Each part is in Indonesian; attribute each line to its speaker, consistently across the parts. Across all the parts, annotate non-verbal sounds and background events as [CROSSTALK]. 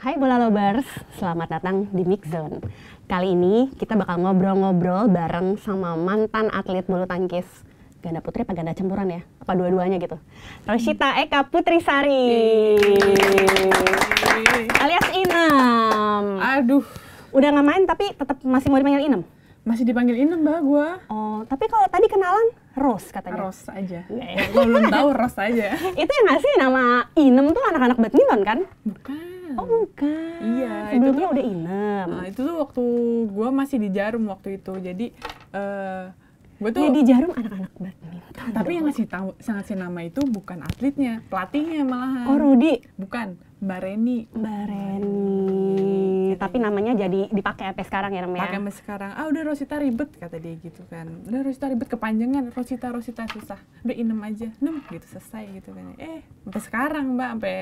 Speaker 1: Hai Bola Lovers, selamat datang di Mix Zone. Kali ini kita bakal ngobrol-ngobrol bareng sama mantan atlet bulu tangkis ganda putri apa ganda campuran ya? Apa dua-duanya gitu? Rosita Eka Putri Sari. Alias Inem. Aduh. Udah nggak main tapi tetap masih mau dipanggil Inem? Masih dipanggil Inem mbak gue. Oh, tapi kalau tadi kenalan Ros katanya. Ros aja. Eh. belum tahu Rose aja. [LAUGHS] itu yang ngasih nama Inem tuh anak-anak badminton kan?
Speaker 2: Bukan. Oh bukan. Iya. Sebelumnya itu tuh, udah Inem. Nah, itu tuh waktu gue masih di Jarum waktu itu. Jadi uh, eh, gue tuh. Jadi nah, ya, Jarum anak-anak badminton. Tapi yang ngasih tahu, sangat ngasih nama itu bukan atletnya, pelatihnya malahan. Oh Rudi. Bukan Mbak Reni. Mbak Reni. Tapi
Speaker 1: namanya jadi dipakai sampai sekarang ya, Rem ya? Pakai sampai sekarang. Ah, udah Rosita ribet kata dia gitu kan.
Speaker 2: Udah Rosita ribet kepanjangan, Rosita Rosita susah. Udah inem aja, nem gitu selesai gitu kan. Eh, sampai sekarang Mbak, sampai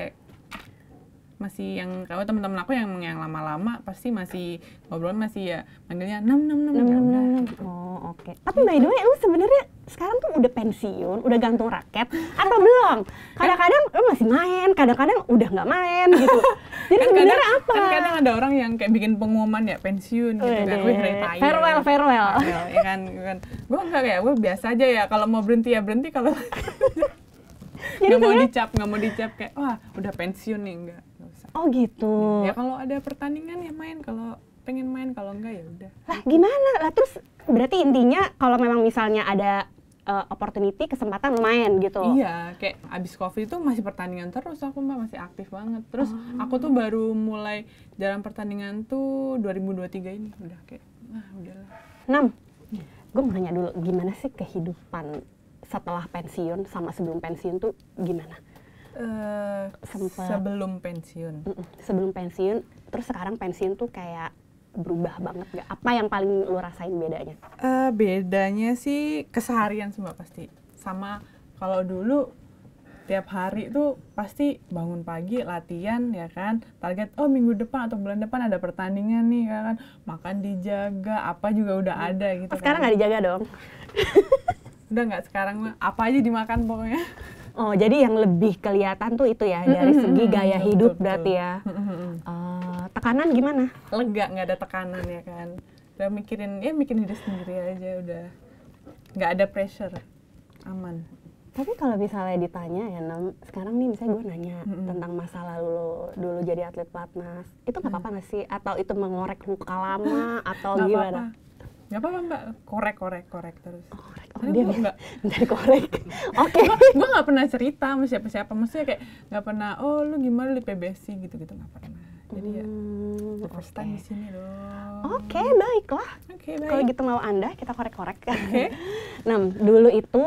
Speaker 2: masih yang kalau teman-teman aku yang yang lama-lama pasti masih ngobrol masih ya manggilnya enam enam enam enam ya oh oke okay. tapi by the way
Speaker 1: lu sebenarnya sekarang tuh udah pensiun udah gantung raket atau belum
Speaker 2: kadang-kadang lu
Speaker 1: masih main kadang-kadang udah nggak main gitu [LAUGHS] jadi kan sebenarnya apa kan kadang
Speaker 2: ada orang yang kayak bikin pengumuman ya pensiun gitu kan gue retire farewell farewell, farewell ya kan, gitu kan. gue enggak kayak gue biasa aja ya kalau mau berhenti ya berhenti kalau [LAUGHS] nggak mau dicap nggak mau dicap kayak wah udah pensiun nih enggak Oh gitu. Ya kalau ada pertandingan ya main, kalau pengen main kalau enggak ya udah.
Speaker 1: Lah gimana? Lah terus berarti intinya kalau memang
Speaker 2: misalnya ada uh, opportunity kesempatan main gitu. Iya, kayak abis covid itu masih pertandingan terus aku mbak masih aktif banget. Terus oh. aku tuh baru mulai dalam pertandingan tuh 2023 ini udah kayak ah udahlah.
Speaker 1: Enam, iya. gue mau nanya dulu gimana sih kehidupan setelah pensiun sama sebelum pensiun tuh gimana?
Speaker 2: sebelum pensiun.
Speaker 1: sebelum pensiun, terus sekarang pensiun tuh kayak berubah
Speaker 2: banget gak? Apa
Speaker 1: yang paling lo rasain bedanya?
Speaker 2: Uh, bedanya sih keseharian semua pasti. Sama kalau dulu tiap hari tuh pasti bangun pagi latihan ya kan target oh minggu depan atau bulan depan ada pertandingan nih ya kan makan dijaga apa juga udah mm. ada gitu oh, sekarang kan. nggak kan. dijaga dong [LAUGHS] udah nggak sekarang apa aja dimakan pokoknya Oh, jadi yang lebih kelihatan
Speaker 1: tuh itu ya mm -hmm. dari segi gaya hidup betul, berarti betul. ya. Mm -hmm. uh, tekanan gimana?
Speaker 2: Lega nggak ada tekanan ya kan. Udah mikirin ya mikirin hidup sendiri aja udah nggak ada pressure aman
Speaker 1: tapi kalau misalnya ditanya ya nam sekarang nih misalnya gue nanya mm-hmm. tentang masa lalu lo dulu jadi atlet pelatnas itu nggak apa-apa nggak sih atau itu
Speaker 2: mengorek luka lama atau gimana apa -apa. Gak apa-apa mbak, korek, korek, korek terus. Korek, oh, dia enggak. bentar [LAUGHS] korek. [LAUGHS] Oke. Okay. gue gak pernah cerita sama siapa-siapa, maksudnya kayak gak pernah, oh lu gimana di PBSI gitu-gitu, gak pernah. Jadi ya, hmm, the first time di sini dong.
Speaker 1: Oke, okay, baiklah. Okay, baik. Kalau gitu mau Anda, kita korek-korek. Okay. [LAUGHS] nah, dulu itu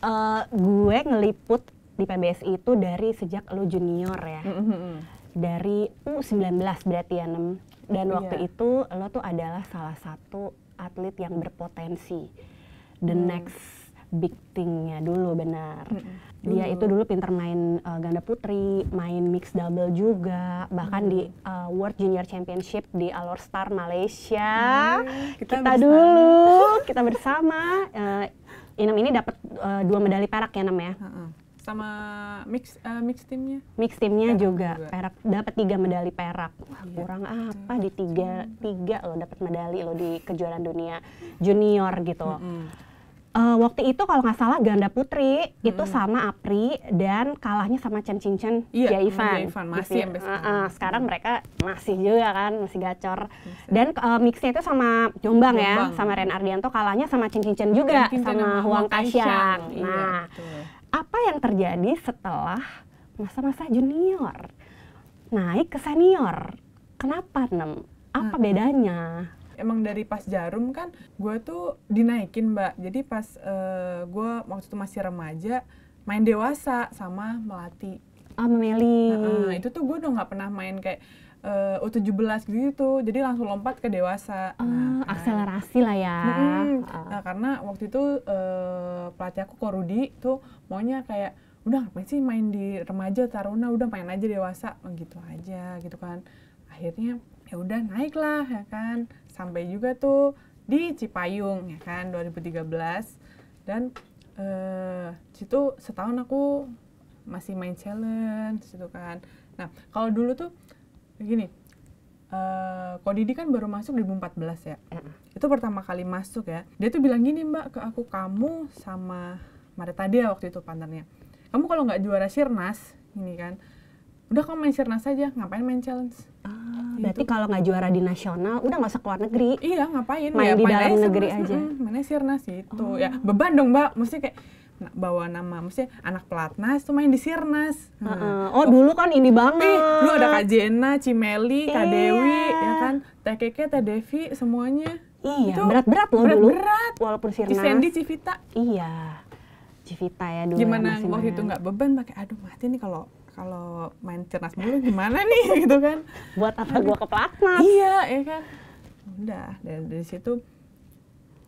Speaker 1: uh, gue ngeliput di PBSI itu dari sejak lu junior ya. Mm -hmm. Dari U19 uh, berarti ya, 6. Dan waktu iya. waktu itu lo tuh adalah salah satu atlet yang berpotensi the hmm. next big thingnya dulu benar hmm. dulu.
Speaker 2: Hmm. dia itu
Speaker 1: dulu pinter main uh, ganda putri main mix double juga bahkan hmm. di uh, eh, World Junior Championship di Alor Star Malaysia hmm. kita, kita dulu kita bersama uh, Inam ini dapat uh, dua medali perak ya Nam ya hmm
Speaker 2: sama mix uh, mix timnya?
Speaker 1: Mix timnya perak juga. juga perak dapat tiga medali perak. Wah, iya. kurang apa di tiga tiga lo dapat medali lo di kejuaraan dunia junior gitu. Mm -hmm. Uh, waktu itu kalau nggak salah ganda putri -hmm. itu sama Apri dan kalahnya sama Chen Chinchen Chen iya, Ivan. Ivan masih gitu. Ya. sekarang. Uh, uh, sekarang mereka masih juga kan masih gacor. Masih. Dan uh, mixnya itu sama Jombang, ya, Jombang ya, sama Ren Ardianto kalahnya sama Chen Chinchen juga Chen Chin sama Huang Kasyang. Iya, nah, betul apa yang terjadi setelah masa-masa junior naik ke senior? Kenapa nem?
Speaker 2: Apa hmm. bedanya? Emang dari pas jarum kan, gue tuh dinaikin mbak. Jadi pas uh, eh, gue waktu itu masih remaja, main dewasa sama melati. Oh, Meli. Nah, uh, itu tuh gue udah gak pernah main kayak uh, U17 gitu, jadi langsung lompat ke dewasa. uh, nah, akselerasi lah ya. Hmm, uh. Nah, karena waktu itu uh, pelatih aku Korudi tuh maunya kayak udah ngapain sih main di remaja taruna udah main aja dewasa oh, gitu aja gitu kan akhirnya ya udah naik lah ya kan sampai juga tuh di Cipayung ya kan 2013 dan eh, situ setahun aku masih main challenge gitu kan nah kalau dulu tuh gini uh, eh, kok Didi kan baru masuk di 2014 ya Uh -uh. itu pertama kali masuk ya dia tuh bilang gini mbak ke aku kamu sama Mada tadi ya waktu itu pantarnya kamu kalau nggak juara sirnas ini kan udah kamu main sirnas aja ngapain main challenge ah, gitu. kalau nggak juara di nasional udah nggak usah keluar negeri iya ngapain main ya, di dalam negeri sirnas, aja Main sirnas itu, ya, oh. ya beban dong mbak mesti kayak bawa nama maksudnya anak pelatnas tuh main di sirnas hmm. uh -uh. oh, dulu kan ini banget eh, dulu ada kak Jena, Cimeli, kak iya. Dewi ya kan teh Keke, teh Devi semuanya iya berat-berat loh berat -berat. dulu berat walaupun sirnas Cisendi, Civita iya Civita ya dulu gimana ya, waktu itu nggak beban pakai aduh mati nih kalau kalau main sirnas dulu gimana nih [LAUGHS] gitu kan buat apa gue gua ke pelatnas iya ya kan udah dari, dari situ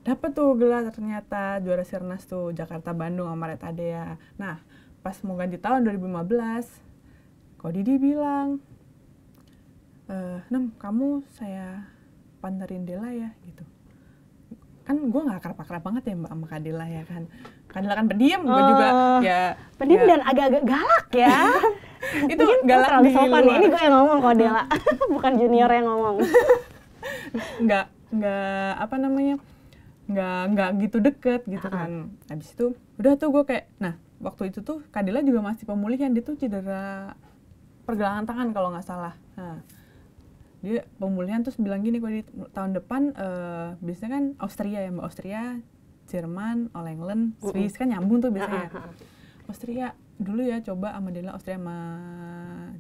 Speaker 2: dapat tuh gelar ternyata juara Sirnas tuh Jakarta Bandung sama Red Adea. Nah, pas mau ganti tahun 2015, kok Didi bilang, e, eh, Nem, kamu saya panterin Dela ya gitu. Kan gue gak akrab-akrab banget ya mbak sama Kadela ya kan. Kadela kan pendiam, gue juga juga oh, ya. Pendiam ya. dan agak-agak galak ya. [LAUGHS] itu Mungkin galak di sopan. Ya. Luar. Ini gue yang ngomong kok Dela, [LAUGHS] bukan junior yang ngomong. [LAUGHS] nggak, nggak apa namanya, nggak nggak gitu deket gitu uh -huh. kan habis itu udah tuh gue kayak nah waktu itu tuh Kadila juga masih pemulihan dia tuh cedera pergelangan tangan kalau nggak salah nah, dia pemulihan terus bilang gini kok di tahun depan uh, biasanya kan Austria ya mbak Austria Jerman All England Swiss uh -uh. kan nyambung tuh biasanya uh -huh. Austria dulu ya coba sama Dila Austria sama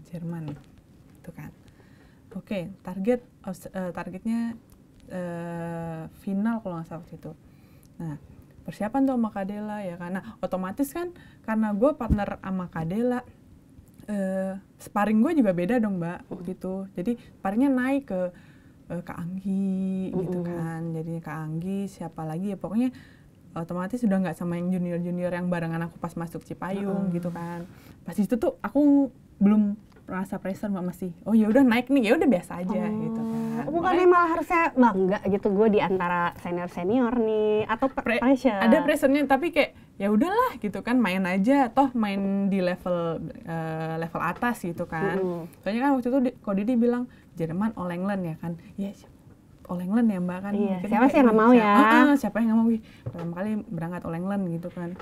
Speaker 2: Jerman itu kan oke okay, target uh, targetnya uh, final kalau nggak salah waktu itu nah persiapan tuh sama Kadela ya karena otomatis kan karena gue partner sama Kadela uh, eh, sparring gue juga beda dong mbak waktu hmm. itu jadi sparringnya naik ke uh, eh, ke Anggi uh gitu hmm. kan jadinya ke Anggi siapa lagi ya pokoknya otomatis sudah nggak sama yang junior junior yang barengan aku pas masuk Cipayung uh gitu kan pas itu tuh aku belum rasa pressure mbak masih oh ya udah naik nih ya udah biasa aja oh, gitu kan
Speaker 1: bukan Makanya, malah harusnya bangga gitu gue di antara senior senior nih atau pre pressure ada pressernya
Speaker 2: tapi kayak ya udahlah gitu kan main aja toh main di level uh, level atas gitu kan uh soalnya kan waktu itu di, kok Didi bilang Jerman All England ya kan yes iya, All England ya mbak kan iya, siapa sih yang nggak mau ya ah, ah, siapa yang nggak mau Wih, pertama kali berangkat All England gitu kan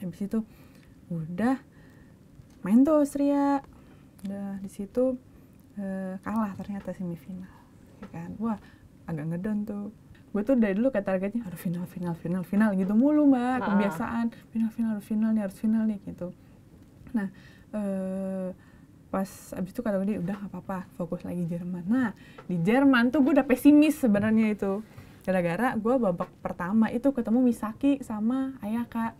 Speaker 2: habis itu udah main tuh Sria udah di situ eh, kalah ternyata semifinal. Ya kan? Wah, agak ngedon tuh. Gue tuh dari dulu kayak targetnya harus final, final, final, final gitu mulu mbak. Kebiasaan final, final, harus final nih, harus final nih gitu. Nah, eh, pas abis itu kata dia udah nggak apa-apa fokus lagi Jerman. Nah di Jerman tuh gue udah pesimis sebenarnya itu gara-gara gue babak pertama itu ketemu Misaki sama Ayaka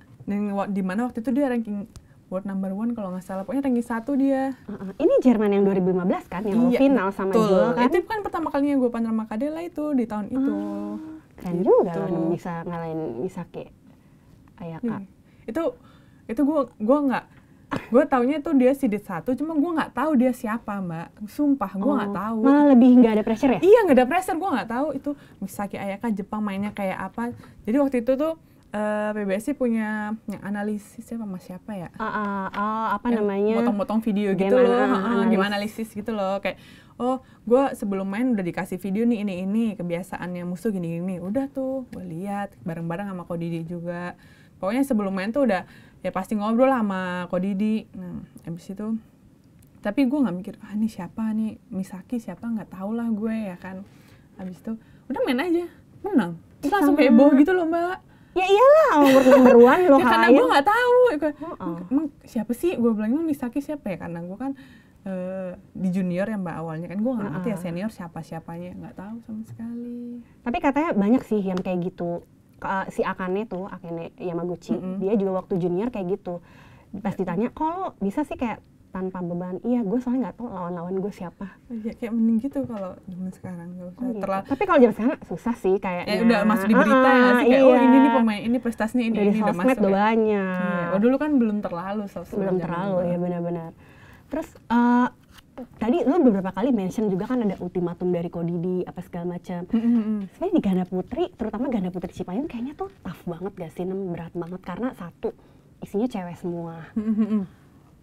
Speaker 2: di mana waktu itu dia ranking world number one kalau nggak salah pokoknya tinggi satu dia ini Jerman yang 2015 kan yang iya, final sama Jul kan itu kan pertama kalinya gue sama Kadela itu di tahun uh, itu ah, keren
Speaker 1: gitu. juga loh bisa
Speaker 2: ngalahin Misaki Ayaka hmm. itu itu gue gue nggak gue taunya itu dia sidit satu cuma gue nggak tahu dia siapa mbak sumpah gue nggak oh, tahu malah lebih nggak ada pressure ya iya nggak ada pressure gue nggak tahu itu Misaki Ayaka Jepang mainnya kayak apa jadi waktu itu tuh uh, eh, PBSI punya yang analisis apa ya mas siapa ya? Uh, uh, uh, apa yang namanya? Motong-motong video game gitu loh, gimana uh, analisis gitu loh, kayak oh gue sebelum main udah dikasih video nih ini ini kebiasaannya musuh gini gini, udah tuh gue lihat bareng-bareng sama Kodidi juga, pokoknya sebelum main tuh udah ya pasti ngobrol lah sama Kodidi, nah abis itu tapi gue nggak mikir ah ini siapa nih Misaki siapa nggak tau lah gue ya kan abis itu udah main aja menang terus langsung heboh gitu loh mbak ya iyalah award number one lo ya, karena gue nggak tahu gue, emang siapa sih gue bilang emang Misaki siapa ya karena gue kan uh, di junior ya mbak awalnya kan gue nggak ngerti ya senior siapa siapanya nggak tahu sama sekali
Speaker 1: tapi katanya banyak sih yang kayak gitu uh, si Akane tuh Akane Yamaguchi mm -hmm. dia juga waktu junior kayak gitu pas ditanya kalau bisa sih kayak tanpa beban iya gue soalnya nggak tahu lawan-lawan gue siapa
Speaker 2: ya kayak mending gitu kalau zaman sekarang gak
Speaker 1: usah oh, gitu. terlalu tapi kalau zaman sekarang susah sih kayak ya, udah masuk di berita ah, ya sih kayak iya. oh ini nih pemain ini prestasinya ini Dari ini udah masuk udah ya. banyak iya. oh dulu kan belum terlalu sosmed belum terlalu ya benar-benar terus uh, tadi lu beberapa kali mention juga kan ada ultimatum dari Kodidi apa segala macam. Mm-hmm. Sebenarnya di ganda putri, terutama ganda putri Cipayung kayaknya tuh tough banget gak sih, berat banget karena satu isinya cewek semua. Mm-hmm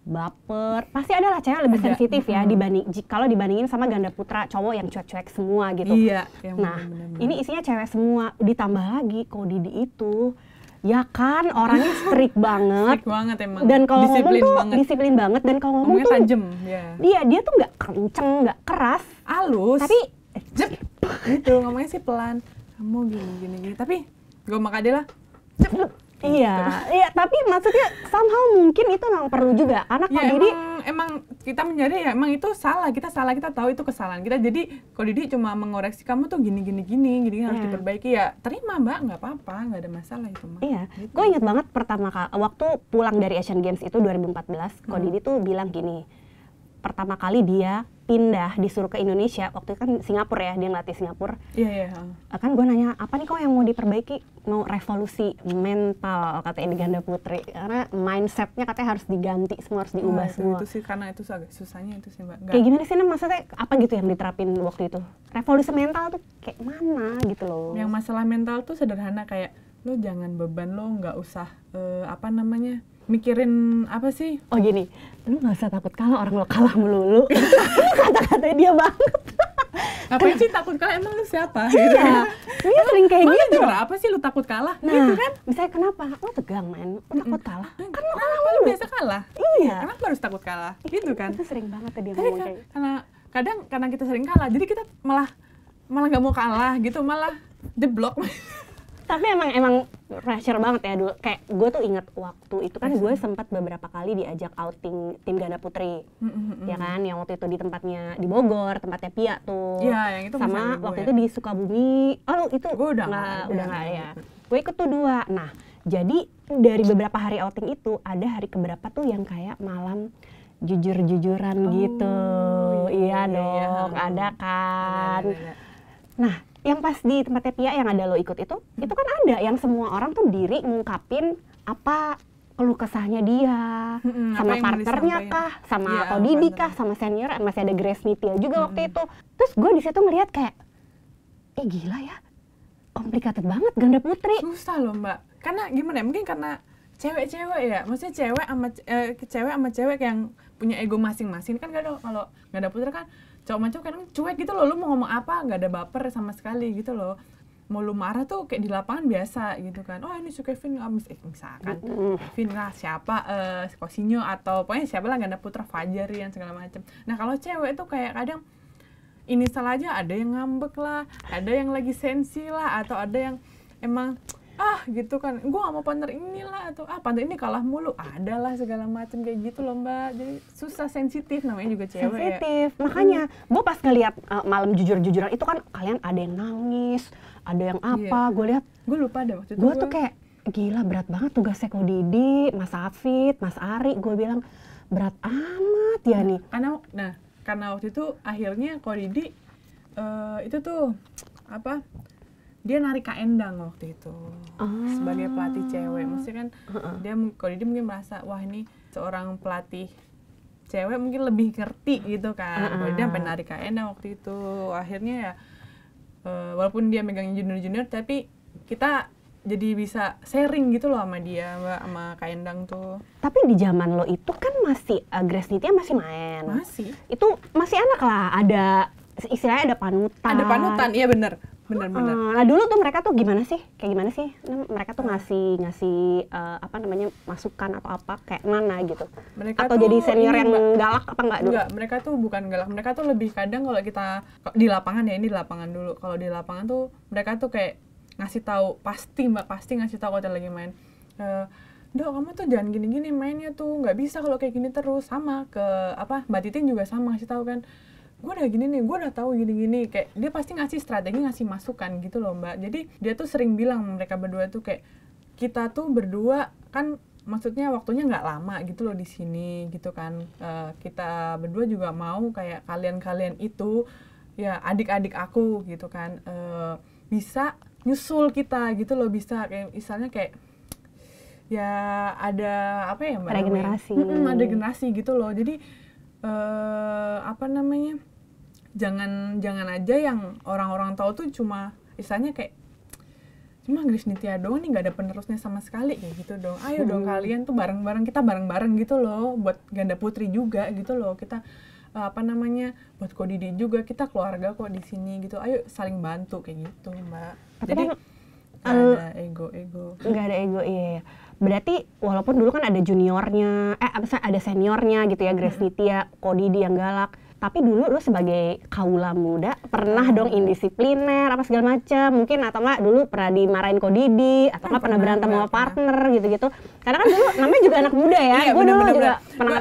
Speaker 1: baper pasti ada lah cewek lebih sensitif ya hmm. dibanding kalau dibandingin sama ganda putra cowok yang cuek-cuek semua gitu iya, iya nah bener -bener. ini isinya cewek semua ditambah lagi Didi itu ya kan orangnya strict [LAUGHS] banget strict
Speaker 2: banget emang dan kalau ngomong tuh banget.
Speaker 1: disiplin banget dan kalau ngomong Ngomongnya tuh
Speaker 2: yeah. dia iya, dia tuh nggak kenceng nggak keras halus tapi jep gitu ngomongnya sih pelan kamu gini gini, gini. tapi gue makadil lah jep Gitu. Iya, iya. Tapi maksudnya somehow mungkin itu memang perlu juga. Anak ya, Didi emang, kita menjadi ya emang itu salah. Kita salah, kita tahu itu kesalahan kita. Jadi kalau Didi cuma mengoreksi kamu tuh gini gini gini, gini harus iya. diperbaiki ya. Terima Mbak, nggak apa-apa, nggak ada masalah itu mbak. Iya,
Speaker 1: gitu. gue inget banget pertama kali waktu pulang dari Asian Games itu 2014, hmm. kalau Didi tuh bilang gini. Pertama kali dia pindah disuruh ke Indonesia waktu itu kan Singapura ya dia ngelatih Singapura iya yeah, iya. yeah. kan gue nanya apa nih kok yang mau diperbaiki mau revolusi mental kata di ganda putri karena mindsetnya katanya harus diganti semua harus diubah nah, itu, semua itu sih
Speaker 2: karena itu agak susahnya itu sih mbak kayak gimana
Speaker 1: sih nih maksudnya apa gitu yang diterapin waktu itu revolusi mental
Speaker 2: tuh kayak mana gitu loh yang masalah mental tuh sederhana kayak lo jangan beban lo nggak usah uh, apa namanya mikirin apa sih oh gini lu nggak usah takut kalah orang lo kalah melulu [LAUGHS] kata-katanya dia banget ngapain kan sih takut kalah emang lu siapa iya gitu. dia sering kayak gitu Juara apa sih lu takut kalah nah, gitu kan misalnya kenapa lu tegang main lu takut kalah kan lu kalah lu biasa kalah iya kenapa harus takut kalah gitu kan itu sering banget tadi ngomong kan kayak gitu. karena kadang karena kita sering kalah jadi kita malah malah nggak mau kalah gitu malah jeblok [LAUGHS] tapi emang emang
Speaker 1: pressure banget ya dulu kayak gue tuh inget waktu itu kan gue sempat beberapa kali diajak outing tim Ganda Putri
Speaker 2: mm-hmm. ya kan
Speaker 1: yang waktu itu di tempatnya di Bogor tempatnya Pia tuh ya, yang itu sama gue, waktu ya. itu di ya. Sukabumi oh itu gue udah nggak udah nggak ya gue ikut tuh dua nah jadi dari beberapa hari outing itu ada hari keberapa tuh yang kayak malam jujur-jujuran oh, gitu iya, iya, iya, iya. dong iya. ada kan ada, ada, ada. nah yang pas di tempatnya Pia yang ada lo ikut itu, hmm. itu kan ada yang semua orang tuh diri ngungkapin apa keluh kesahnya dia hmm, sama partnernya kah, sama ya, atau Didi kah, sama senior masih ada Grace Nitia juga hmm. waktu itu. Terus gue di situ ngeliat kayak, eh gila ya, complicated banget ganda putri.
Speaker 2: Susah loh mbak, karena gimana ya mungkin karena cewek-cewek ya, maksudnya cewek sama eh, cewek sama cewek yang punya ego masing-masing kan kalau ganda putri kan cowok macam kadang cuek gitu loh lu mau ngomong apa nggak ada baper sama sekali gitu loh mau lu marah tuh kayak di lapangan biasa gitu kan oh ini si Kevin nggak mis eh, misalkan Kevin lah siapa eh uh, Kosinyo atau pokoknya siapa lah ganda putra Fajar yang segala macam nah kalau cewek tuh kayak kadang ini salah aja ada yang ngambek lah ada yang lagi sensi lah atau ada yang emang ah gitu kan gue gak mau partner inilah atau ah partner ini kalah mulu adalah segala macam kayak gitu loh mbak jadi susah sensitif namanya juga cewek ya. sensitif ya. makanya
Speaker 1: hmm. gue pas ngeliat uh, malam jujur-jujuran itu kan kalian ada yang nangis ada yang apa yeah. gue lihat
Speaker 2: gue lupa deh waktu itu gue tuh kayak
Speaker 1: gila berat banget tugasnya kok Didi Mas Afid Mas Ari gue bilang berat amat
Speaker 2: ya nih nah, karena nah karena waktu itu akhirnya kok Didi uh, itu tuh apa dia narik Kak Endang waktu itu oh. sebagai pelatih cewek. Maksudnya kan uh-uh. dia kalau dia mungkin merasa wah ini seorang pelatih cewek mungkin lebih ngerti gitu kan. Uh-uh. dia sampai narik Kak Endang waktu itu. Akhirnya ya eh, walaupun dia megang junior-junior tapi kita jadi bisa sharing gitu loh sama dia mbak sama Kak Endang tuh.
Speaker 1: Tapi di zaman lo itu kan masih uh, Grace masih main. Masih. Itu masih anak lah ada istilahnya ada panutan. Ada panutan, iya
Speaker 2: bener. Benar-benar. nah
Speaker 1: dulu tuh mereka tuh gimana sih? Kayak gimana sih? Mereka tuh ngasih ngasih uh, apa namanya masukan atau apa kayak mana gitu? Mereka atau tuh jadi senior yang galak apa enggak dulu? Enggak,
Speaker 2: mereka tuh bukan galak. Mereka tuh lebih kadang kalau kita di lapangan ya ini di lapangan dulu. Kalau di lapangan tuh mereka tuh kayak ngasih tahu pasti mbak pasti ngasih tahu kalau lagi main. Uh, eh, Duh, kamu tuh jangan gini-gini mainnya tuh nggak bisa kalau kayak gini terus sama ke apa Mbak Titin juga sama ngasih tahu kan gue udah gini nih gue udah tahu gini gini kayak dia pasti ngasih strategi ngasih masukan gitu loh mbak jadi dia tuh sering bilang mereka berdua tuh kayak kita tuh berdua kan maksudnya waktunya nggak lama gitu loh di sini gitu kan uh, kita berdua juga mau kayak kalian-kalian itu ya adik-adik aku gitu kan uh, bisa nyusul kita gitu loh bisa kayak misalnya kayak ya ada apa ya mbak ada generasi hmm, ada generasi gitu loh jadi uh, apa namanya jangan jangan aja yang orang-orang tahu tuh cuma istilahnya kayak cuma Grace Nitya doang nih nggak ada penerusnya sama sekali kayak gitu dong ayo hmm. dong kalian tuh bareng-bareng kita bareng-bareng gitu loh buat ganda putri juga gitu loh kita eh, apa namanya buat Kodidi juga kita keluarga kok di sini gitu ayo saling bantu kayak gitu mbak Apa jadi kan, ada eh, ego-ego nggak ada ego
Speaker 1: iya ya berarti walaupun dulu kan ada juniornya, eh apa ada seniornya gitu ya, Grace Nitya, Kodidi yang galak. Tapi dulu lu sebagai kaula muda pernah dong indisipliner apa segala macam mungkin atau enggak dulu pernah dimarahin kok Didi atau enggak pernah berantem sama partner
Speaker 2: gitu-gitu. Karena kan dulu namanya juga anak muda ya. Iya, gue dulu juga bener. pernah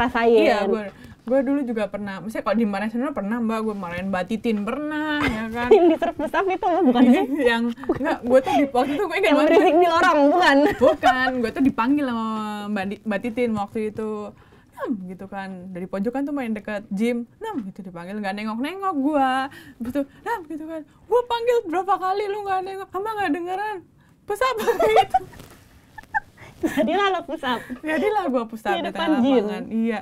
Speaker 2: gua, gue dulu juga pernah misalnya kalau dimarahin sebenarnya pernah mbak gue marahin mbak titin pernah ya kan [LAUGHS] yang di besar itu bukan sih [LAUGHS] yang enggak gue tuh di waktu itu gue ingat yang berisik di orang, bukan [LAUGHS] bukan gue tuh dipanggil sama mbak, mbak titin waktu itu Nam gitu kan dari pojokan tuh main deket gym Nam gitu dipanggil nggak nengok nengok gue betul Nam gitu kan gue panggil berapa kali lu nggak nengok sama nggak dengeran pesap gitu jadilah lo pusat. jadilah gue pusat di, depan lapangan iya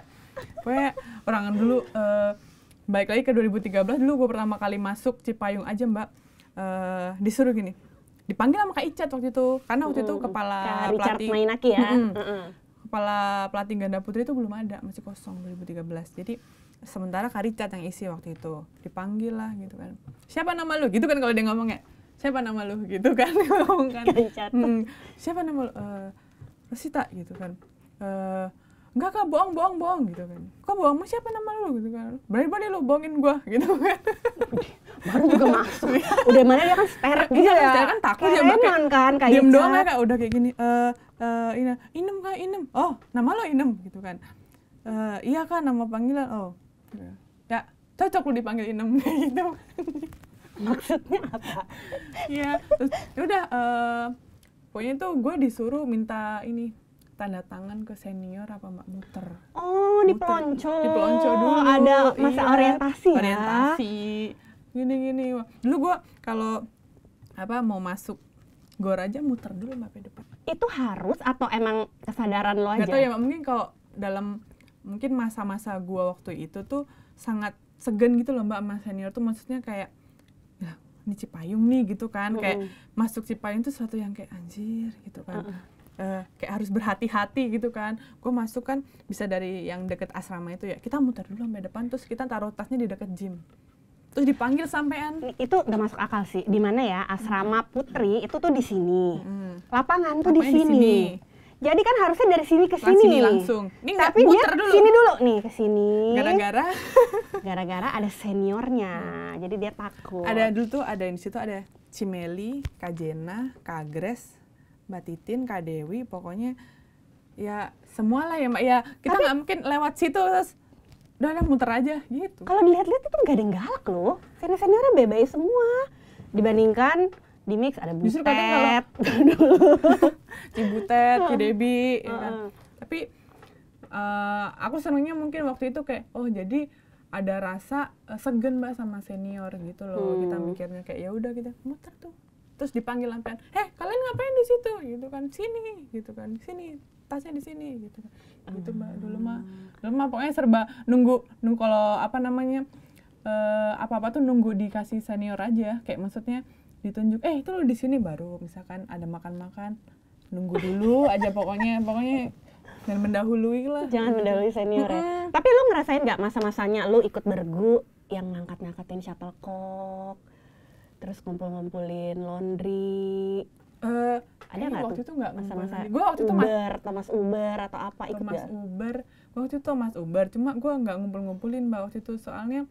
Speaker 2: pokoknya orangan dulu uh, eh, baik lagi ke 2013 dulu gue pertama kali masuk Cipayung aja mbak uh, disuruh gini dipanggil sama Kak Icat waktu itu karena waktu itu hmm. kepala ya, pelatih ya mm, kepala pelatih ganda putri itu belum ada masih kosong 2013 jadi sementara Kak Richard yang isi waktu itu dipanggil lah gitu kan siapa nama lu gitu kan kalau dia ngomongnya siapa nama lu gitu kan [LAUGHS] ngomong kan hmm, siapa nama lu uh, eh, Rosita gitu kan enggak kak bohong bohong bohong gitu kan kok bohong siapa nama lu gitu kan berani berani lu bohongin gua [LAUGHS] gitu kan baru juga masuk udah mana dia kan sterek iya, gitu ya kan, kan takut dia kan kan kayak diem gitu. doang ya, kak udah kayak gini eh uh, ini inem kak inem oh nama lo inem gitu kan uh, iya kak nama panggilan oh ya, ya cocok lu dipanggil inem [LAUGHS] gitu maksudnya apa iya, ya terus udah uh, pokoknya tuh gue disuruh minta ini tanda tangan ke senior apa mbak muter oh di pelonco di pelonco dulu ada masa iya, orientasi ya orientasi gini gini dulu gua kalau apa mau masuk gor aja muter dulu sampai depan itu harus atau emang kesadaran lo aja Gak tau ya mungkin kalau dalam mungkin masa-masa gua waktu itu tuh sangat segan gitu loh mbak sama senior tuh maksudnya kayak ini Cipayung nih gitu kan mm kayak masuk Cipayung tuh suatu yang kayak anjir gitu kan mm uh, kayak harus berhati-hati gitu kan gue masuk kan bisa dari yang deket asrama itu ya kita muter dulu sampai depan terus kita taruh tasnya di deket gym terus dipanggil sampean itu udah masuk akal
Speaker 1: sih di mana ya asrama putri itu tuh di sini hmm. lapangan tuh di sini. jadi kan harusnya dari sini ke sini sini langsung ini tapi dia dulu. sini dulu nih ke sini gara-gara
Speaker 2: [LAUGHS] gara-gara ada seniornya
Speaker 1: jadi dia takut ada
Speaker 2: dulu tuh ada di situ ada Cimeli Kajena Kagres Mbak Titin, Kak Dewi, pokoknya ya semua lah ya Mbak. Ya kita nggak mungkin lewat situ terus udah lah muter aja gitu. Kalau dilihat-lihat itu nggak ada yang galak loh. Senior-seniornya bebas semua dibandingkan di mix ada butet. Justru kadang kalau Cibutet, [LAUGHS] [LAUGHS] Cidebi, uh ya kan. Tapi uh, aku senangnya mungkin waktu itu kayak oh jadi ada rasa uh, eh, segen mbak sama senior gitu loh hmm. kita mikirnya kayak ya udah kita muter tuh terus dipanggil sampean eh kalian ngapain di situ gitu kan sini gitu kan sini tasnya di sini gitu kan gitu mbak dulu mah ah. dulu mah pokoknya serba nunggu nunggu kalau apa namanya uh, eh, apa apa tuh nunggu dikasih senior aja kayak maksudnya ditunjuk eh itu lo di sini baru misalkan ada makan makan nunggu dulu aja pokoknya pokoknya dan mendahului lah jangan gitu. mendahului senior ya tapi lo ngerasain nggak
Speaker 1: masa-masanya lo ikut bergu yang ngangkat-ngangkatin shuttlecock terus
Speaker 2: ngumpul-ngumpulin laundry uh, ada nggak waktu itu nggak masa-masa gue waktu itu Uber Thomas Uber atau apa ikut Thomas gak? Uber gue waktu itu Thomas Uber cuma gue nggak ngumpul-ngumpulin mbak waktu itu soalnya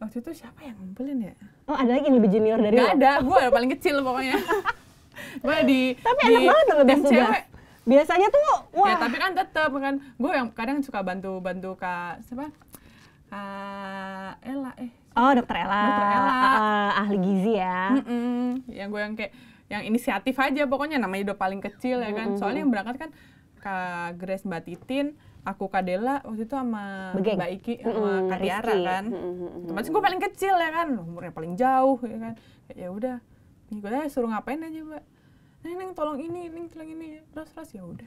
Speaker 2: waktu itu siapa yang ngumpulin ya oh ada lagi yang lebih junior dari gak ada gue paling kecil pokoknya [LAUGHS] gue di tapi di enak banget loh tim cewek biasanya tuh ya, wah ya tapi kan tetap kan gue yang kadang suka bantu bantu kak siapa Eh, Ella eh oh dokter Ella dokter Ella uh, ahli gizi ya mm -mm. yang gue yang kayak yang inisiatif aja pokoknya namanya udah paling kecil ya kan soalnya yang berangkat kan Kak Grace Mbak Titin aku Kadela waktu itu sama Begeng. Mbak Iki sama mm -hmm. kan otomatis mm gue paling kecil ya kan umurnya paling jauh ya kan ya udah gue eh, suruh ngapain aja mbak Neng, neng tolong ini, neng tolong ini, terus terus ya udah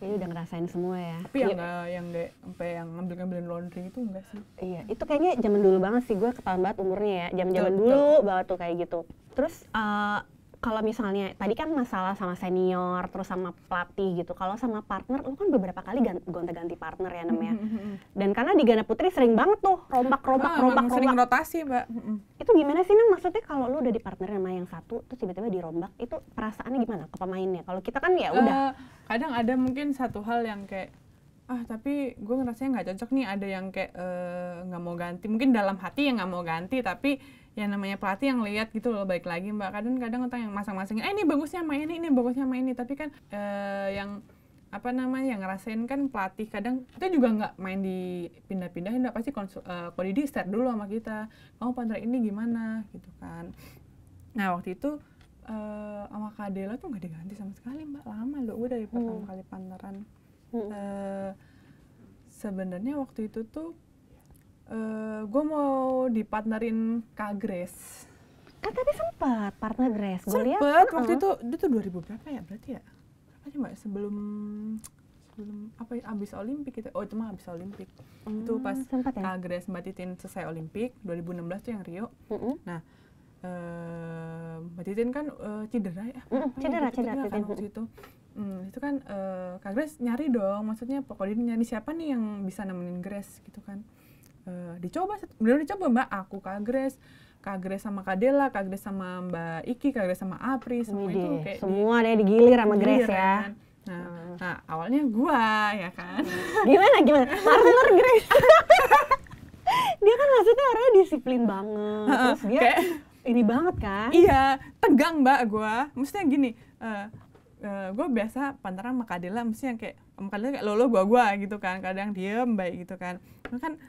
Speaker 2: jadi udah ngerasain semua ya. Tapi yang iya. nggak, yang gak sampai yang ngambil ngambilin laundry itu enggak sih?
Speaker 1: Iya, itu kayaknya zaman dulu banget sih gue ketahuan banget umurnya ya. Zaman-zaman dulu banget tuh kayak gitu. Terus uh, kalau misalnya tadi kan masalah sama senior terus sama pelatih gitu kalau sama partner lu kan beberapa kali gonta-ganti partner ya namanya mm-hmm, mm-hmm. dan karena di Gana Putri sering banget tuh rombak rombak oh, rombak rombak sering
Speaker 2: rotasi mbak
Speaker 1: tuh gimana sih Neng? Maksudnya kalau lu udah di partner
Speaker 2: sama yang satu, terus tiba-tiba dirombak, itu perasaannya gimana ke pemainnya? Kalau kita kan ya eh, udah. Uh, kadang ada mungkin satu hal yang kayak ah tapi gue ngerasanya nggak cocok nih ada yang kayak eh, nggak uh, mau ganti mungkin dalam hati yang nggak mau ganti tapi yang namanya pelatih yang lihat gitu loh baik lagi mbak kadang-kadang tentang yang masang masing eh ini bagusnya main ini ini bagusnya main ini tapi kan uh, yang apa namanya yang ngerasain kan pelatih kadang kita juga nggak main di pindah pindah nggak pasti konsul, uh, eh, di dulu sama kita kamu pantra ini gimana gitu kan nah waktu itu uh, sama Kak tuh nggak diganti sama sekali mbak lama loh gue dari ya, pertama hmm. kali pantaran hmm. uh, sebenarnya waktu itu tuh uh, gue mau dipartnerin Kak Grace kan tadi sempat partner Grace gue lihat sempat waktu itu itu itu 2000 berapa ya berarti ya tadi mbak sebelum sebelum apa ya, abis Olimpik itu oh cuma abis Olimpik hmm, itu pas sempat ya? Kagres Mbak Titin selesai Olimpik 2016 tuh yang Rio mm -hmm. nah uh, Mbak Titin kan uh, cedera ya mm cedera oh, gitu, cedera, cedera, cedera kan waktu itu hmm, itu kan uh, eh, Kak Grace nyari dong maksudnya pokoknya nyari siapa nih yang bisa nemenin Grace gitu kan uh, dicoba benar dicoba Mbak aku Kak Grace Kak Grace sama Kak Dela, Kak Grace sama Mbak Iki, Kak Grace sama Apri, semua Wede. itu kayak semua di, deh digilir sama Grace ya. digilir, ya. Kan? Nah, hmm. nah, awalnya gua ya kan. [LAUGHS] Gimana gimana? Partner Grace. [LAUGHS] dia kan maksudnya orangnya disiplin banget. Uh, Terus dia kayak,
Speaker 1: ini banget kan?
Speaker 2: Iya, tegang Mbak gua. Maksudnya gini, uh, eh, uh, eh, gue biasa pantaran sama Kadela mesti yang kayak Kadela kayak lolo gua gua gitu kan. Kadang diem baik gitu kan. Nah, kan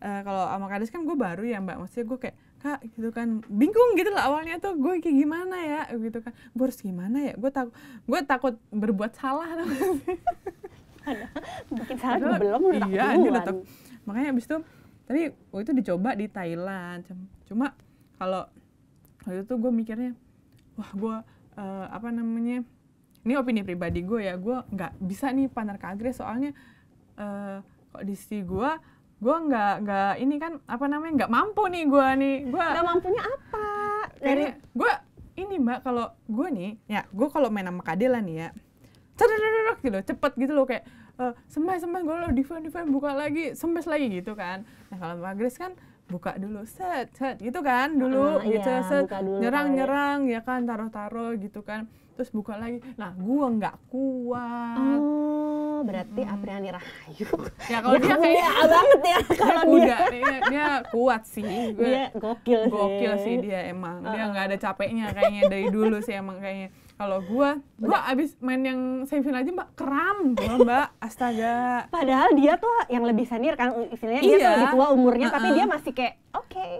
Speaker 2: uh, kalau sama Kades kan gue baru ya Mbak. Maksudnya gue kayak kak gitu kan bingung gitu lah awalnya tuh gue kayak gimana ya gitu kan gue harus gimana ya gue takut gue takut berbuat salah tau [LAUGHS] bikin salah belum udah iya, udah gitu makanya abis itu tapi waktu itu dicoba di Thailand cuma kalau waktu itu gue mikirnya wah gue uh, apa namanya ini opini pribadi gue ya gue nggak bisa nih panar kagres soalnya uh, eh, kok di sisi gue gue nggak nggak ini kan apa namanya nggak mampu nih gue nih gue nggak mampunya apa jadi gue ini mbak kalau gue nih ya gue kalau main sama Kadela nih ya cerdak-cerdak gitu cepet gitu loh kayak uh, sembah sembah gue lo defend defend buka lagi sembes lagi gitu kan nah kalau mbak Grace kan buka dulu set set gitu kan dulu uh, gitu iya, set dulu nyerang ya. nyerang ya kan taruh taruh gitu kan terus buka lagi nah gue nggak kuat oh berarti hmm. Apriani Rahayu ya kalau [LAUGHS] dia kayak banget ya [LAUGHS] kalau dia dia, dia kuat sih gue dia gokil sih gokil sih dia emang dia ah. nggak ada capeknya kayaknya dari dulu sih emang kayaknya kalau gue, gue abis main yang semifinal aja mbak kram gua mbak astaga padahal dia tuh yang lebih senior kan istilahnya iya. dia tuh iya. lebih tua umurnya uh -uh. tapi dia masih
Speaker 1: kayak oke okay,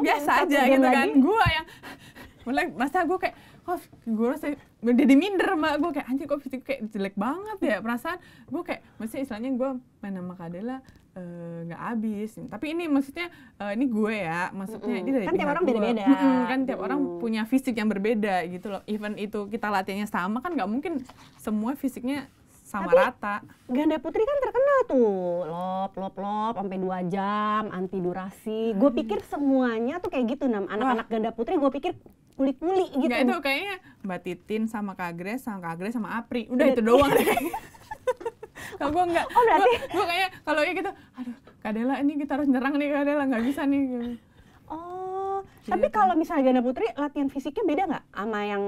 Speaker 1: biasa aja gitu kan
Speaker 2: gue yang [LAUGHS] mulai masa gue kayak Oh, gue rasa jadi minder mbak gue kayak anjir kok fisik kayak jelek banget ya perasaan gue kayak maksudnya istilahnya gue main sama Kadela eh, nggak uh, habis tapi ini maksudnya uh, ini gue ya maksudnya mm -hmm. ini dari kan tiap orang beda-beda mm -hmm, kan tiap mm. orang punya fisik yang berbeda gitu loh even itu kita latihannya sama kan nggak mungkin semua fisiknya sama Tapi, rata.
Speaker 1: Ganda putri kan terkenal tuh, lop lop lop sampai dua jam, anti durasi. Gue pikir semuanya tuh kayak gitu, nam anak-anak ganda putri gue pikir ulik
Speaker 2: kuli gitu. Nggak, itu kayaknya Mbak Titin sama Kak Grace sama Kak Grace sama Apri. Udah itu doang deh. [LAUGHS] Kalau gue enggak, oh, berarti... gue kayaknya kalau ya gitu, aduh Kak Kadela ini kita harus nyerang nih Kak Kadela, nggak bisa nih. Gitu. Oh, Jadi tapi kalau misalnya Ganda Putri latihan fisiknya
Speaker 1: beda nggak sama yang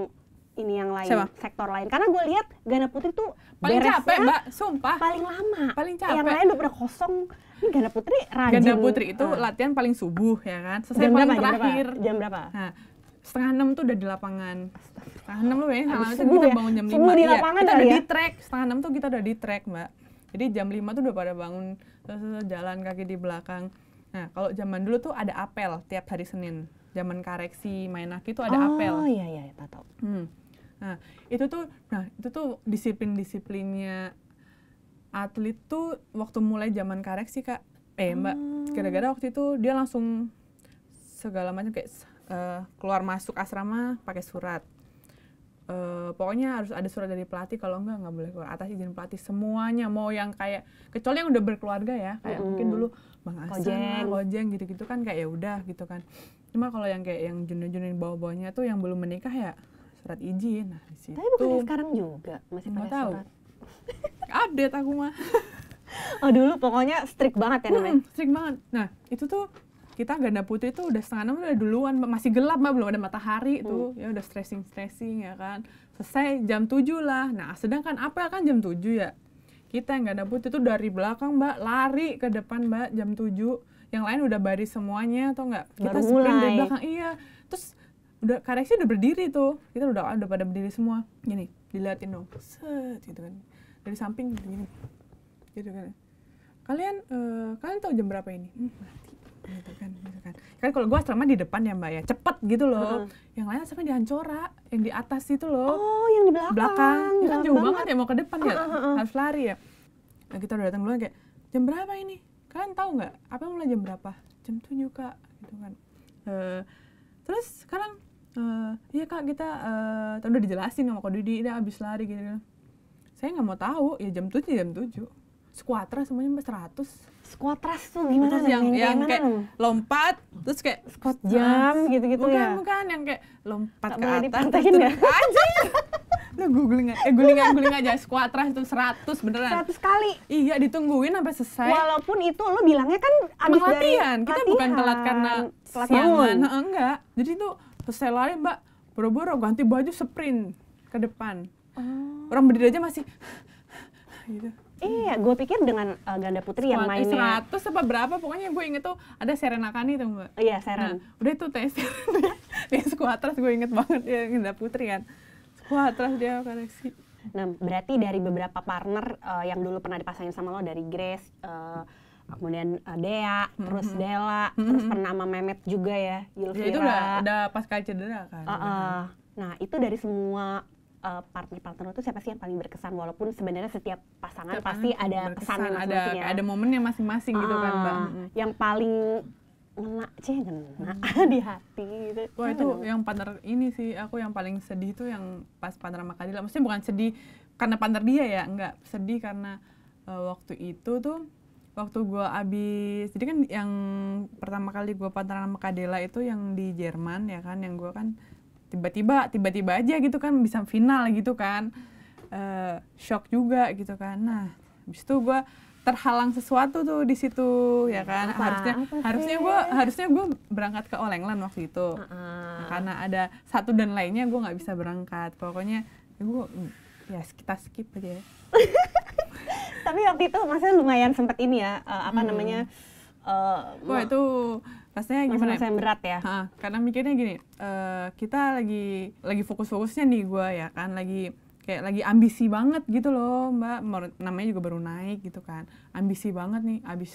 Speaker 1: ini yang lain Siapa? sektor lain karena gue lihat Ganda Putri tuh paling capek mbak
Speaker 2: sumpah paling lama paling capek yang lain udah pada kosong ini Ganda Putri rajin Ganda Putri itu uh. latihan paling subuh ya kan selesai jam paling berapa, terakhir jam berapa, jam berapa? Nah, setengah enam tuh udah di lapangan setengah enam loh ya setengah enam tuh kita ya? bangun jam lima di iya, lapangan ya, kita udah ya? di track setengah enam tuh kita udah di track mbak jadi jam lima tuh udah pada bangun jalan kaki di belakang nah kalau zaman dulu tuh ada apel tiap hari senin zaman kareksi main aki tuh ada oh, apel oh iya iya, iya tahu hmm. nah itu tuh nah itu tuh disiplin disiplinnya atlet tuh waktu mulai zaman kareksi kak eh mbak gara-gara oh. hmm. waktu itu dia langsung segala macam kayak Eh, keluar masuk asrama pakai surat uh, pokoknya harus ada surat dari pelatih kalau enggak nggak boleh keluar atas izin pelatih semuanya mau yang kayak kecuali yang udah berkeluarga ya kayak mm mungkin dulu bang Asen, Kojeng gitu-gitu kan kayak ya udah gitu kan cuma kalau yang kayak yang junior-junior bawah-bawahnya tuh yang belum menikah ya surat izin nah di situ tapi bukan sekarang juga masih pakai tahu [LAUGHS] update aku mah [LAUGHS] oh dulu pokoknya strict banget ya namanya hmm, strict banget nah itu tuh kita ganda putri itu udah setengah enam udah duluan masih gelap mbak belum ada matahari itu hmm. ya udah stressing stressing ya kan selesai jam tujuh lah nah sedangkan apa ya kan jam tujuh ya kita yang ganda putri itu dari belakang mbak lari ke depan mbak jam tujuh yang lain udah baris semuanya atau enggak kita sprint dari belakang iya terus udah kareksi udah berdiri tuh kita udah udah pada berdiri semua gini dilihatin dong set gitu kan dari samping gini gitu kan kalian uh, kalian tahu jam berapa ini hmm, gitu kan misalkan gitu kan kalau gue asrama di depan ya mbak ya cepet gitu loh uh. yang lain asrama di Ancora yang di atas itu loh oh yang di belakang belakang ya kan jauh banget. ya mau ke depan uh, ya uh, harus lari ya nah kita udah datang dulu kayak jam berapa ini kalian tahu nggak apa mulai jam berapa jam tujuh kak gitu kan uh, terus sekarang uh, iya kak kita uh, udah dijelasin sama kak Dudi udah abis lari -gitu. Kan. saya nggak mau tahu ya jam tujuh jam tujuh squatras semuanya sampai 100 squatras tuh gimana terus yang, yang, yang kayak lompat terus kayak squat ah, jam gitu-gitu ya bukan bukan yang kayak lompat tak ke atas terus ya? anjing [LAUGHS] lu googling eh googling aja googling aja squatras itu 100 beneran 100 kali iya ditungguin sampai selesai walaupun
Speaker 1: itu lu bilangnya kan abis latihan kita bukan telat karena telat siangan
Speaker 2: enggak jadi tuh selesai lari mbak boro-boro ganti baju sprint ke depan oh. orang berdiri aja masih [SIGHS] gitu Iya, gue pikir dengan uh, ganda putri yang mainnya 100 apa berapa pokoknya gue inget tuh ada Serena Kani tuh mbak. Iya Serena. Nah, udah itu tes [LAUGHS] dia terus gue inget banget dia ganda putri kan. terus dia koleksi. Nah berarti dari beberapa
Speaker 1: partner uh, yang dulu pernah dipasangin sama lo dari Grace, uh, kemudian uh, Dea, mm-hmm. terus Dela, mm-hmm. terus pernah sama Memet juga ya, Yulvira. Ya, itu udah,
Speaker 2: udah pasca cedera kan. Uh-uh.
Speaker 1: Nah itu dari semua Eh, partner partner uh, itu siapa sih yang paling berkesan walaupun sebenarnya setiap pasangan setiap pasti ada pesan yang ada, ya. ada
Speaker 2: momennya masing-masing uh, gitu kan mbak ah,
Speaker 1: yang paling ngena sih ngena hmm. [LAUGHS] di
Speaker 2: hati gitu wah itu hmm. yang partner ini sih aku yang paling sedih tuh yang pas partner sama Kadila maksudnya bukan sedih karena partner dia ya enggak sedih karena uh, waktu itu tuh waktu gue abis jadi kan yang pertama kali gue partner sama Kadela itu yang di Jerman ya kan yang gue kan tiba-tiba tiba-tiba aja gitu kan bisa final gitu kan uh, shock juga gitu kan nah habis itu gue terhalang sesuatu tuh di situ ya kan apa, harusnya apa harusnya gue harusnya gue berangkat ke Olengland waktu itu uh -uh. karena ada satu dan lainnya gue nggak bisa berangkat pokoknya ya gue ya kita skip aja ya. [LAUGHS] tapi waktu itu maksudnya lumayan sempat ini ya uh, apa hmm. namanya
Speaker 1: uh, wah itu
Speaker 2: rasanya gimana? yang ya? berat ya. Ha, karena mikirnya gini, uh, kita lagi lagi fokus-fokusnya nih gue ya kan lagi kayak lagi ambisi banget gitu loh mbak namanya juga baru naik gitu kan ambisi banget nih abis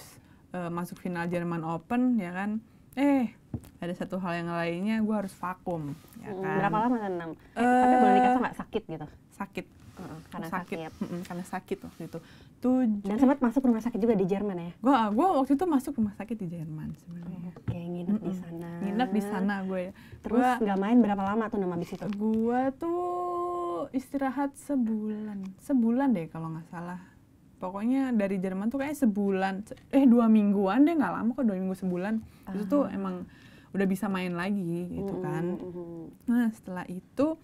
Speaker 2: uh, masuk final Jerman Open ya kan eh ada satu hal yang lainnya gue harus vakum ya hmm, kan berapa lama enam eh, uh, tapi boleh dikasih eh, nggak sakit gitu sakit karena sakit, sakit. karena sakit waktu itu tujuh dan sempat masuk rumah sakit juga di Jerman ya Gua, gua waktu itu masuk rumah sakit di Jerman sebenarnya oh, kayak nginep mm di sana nginep di sana gue ya. terus nggak main berapa lama tuh nama di situ Gua tuh istirahat sebulan sebulan deh kalau nggak salah pokoknya dari Jerman tuh kayak sebulan eh dua mingguan deh nggak lama kok dua minggu sebulan uh. itu tuh emang udah bisa main lagi gitu kan uh, nah setelah itu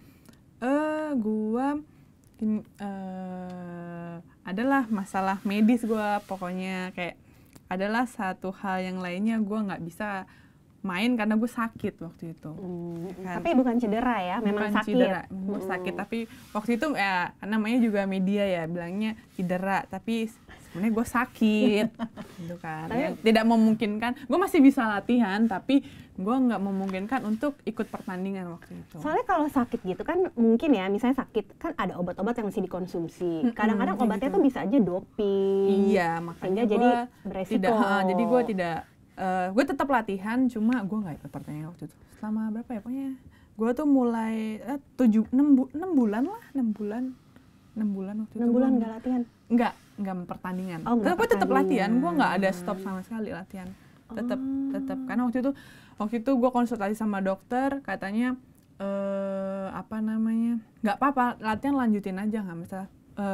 Speaker 2: eh gua uh, adalah masalah medis gue pokoknya kayak adalah satu hal yang lainnya gue nggak bisa main karena gue sakit waktu itu. Hmm, hmm. Kan? Tapi bukan cedera ya, memang bukan sakit. Cedera, hmm. sakit tapi waktu itu ya namanya juga media ya bilangnya cedera, tapi mana gue sakit [LAUGHS] gitu kan ya, tidak memungkinkan gue masih bisa latihan tapi gue nggak memungkinkan untuk ikut pertandingan waktu itu soalnya
Speaker 1: kalau sakit gitu kan mungkin ya misalnya sakit kan ada obat-obat yang masih dikonsumsi kadang-kadang hmm, obatnya gitu. tuh bisa aja
Speaker 2: doping iya makanya jadi beresiko tidak, ha, jadi gue tidak uh, eh, gue tetap latihan cuma gue nggak ikut pertandingan waktu itu selama berapa ya pokoknya gue tuh mulai eh, tujuh enam bu, bulan lah enam bulan enam bulan waktu enam itu bulan nggak latihan nggak nggak pertandingan. Oh, tapi gue tetap latihan, gue nggak ada stop sama sekali latihan. Tetap oh. tetap karena waktu itu waktu itu gue konsultasi sama dokter katanya eh, apa namanya nggak apa-apa latihan lanjutin aja nggak masalah e,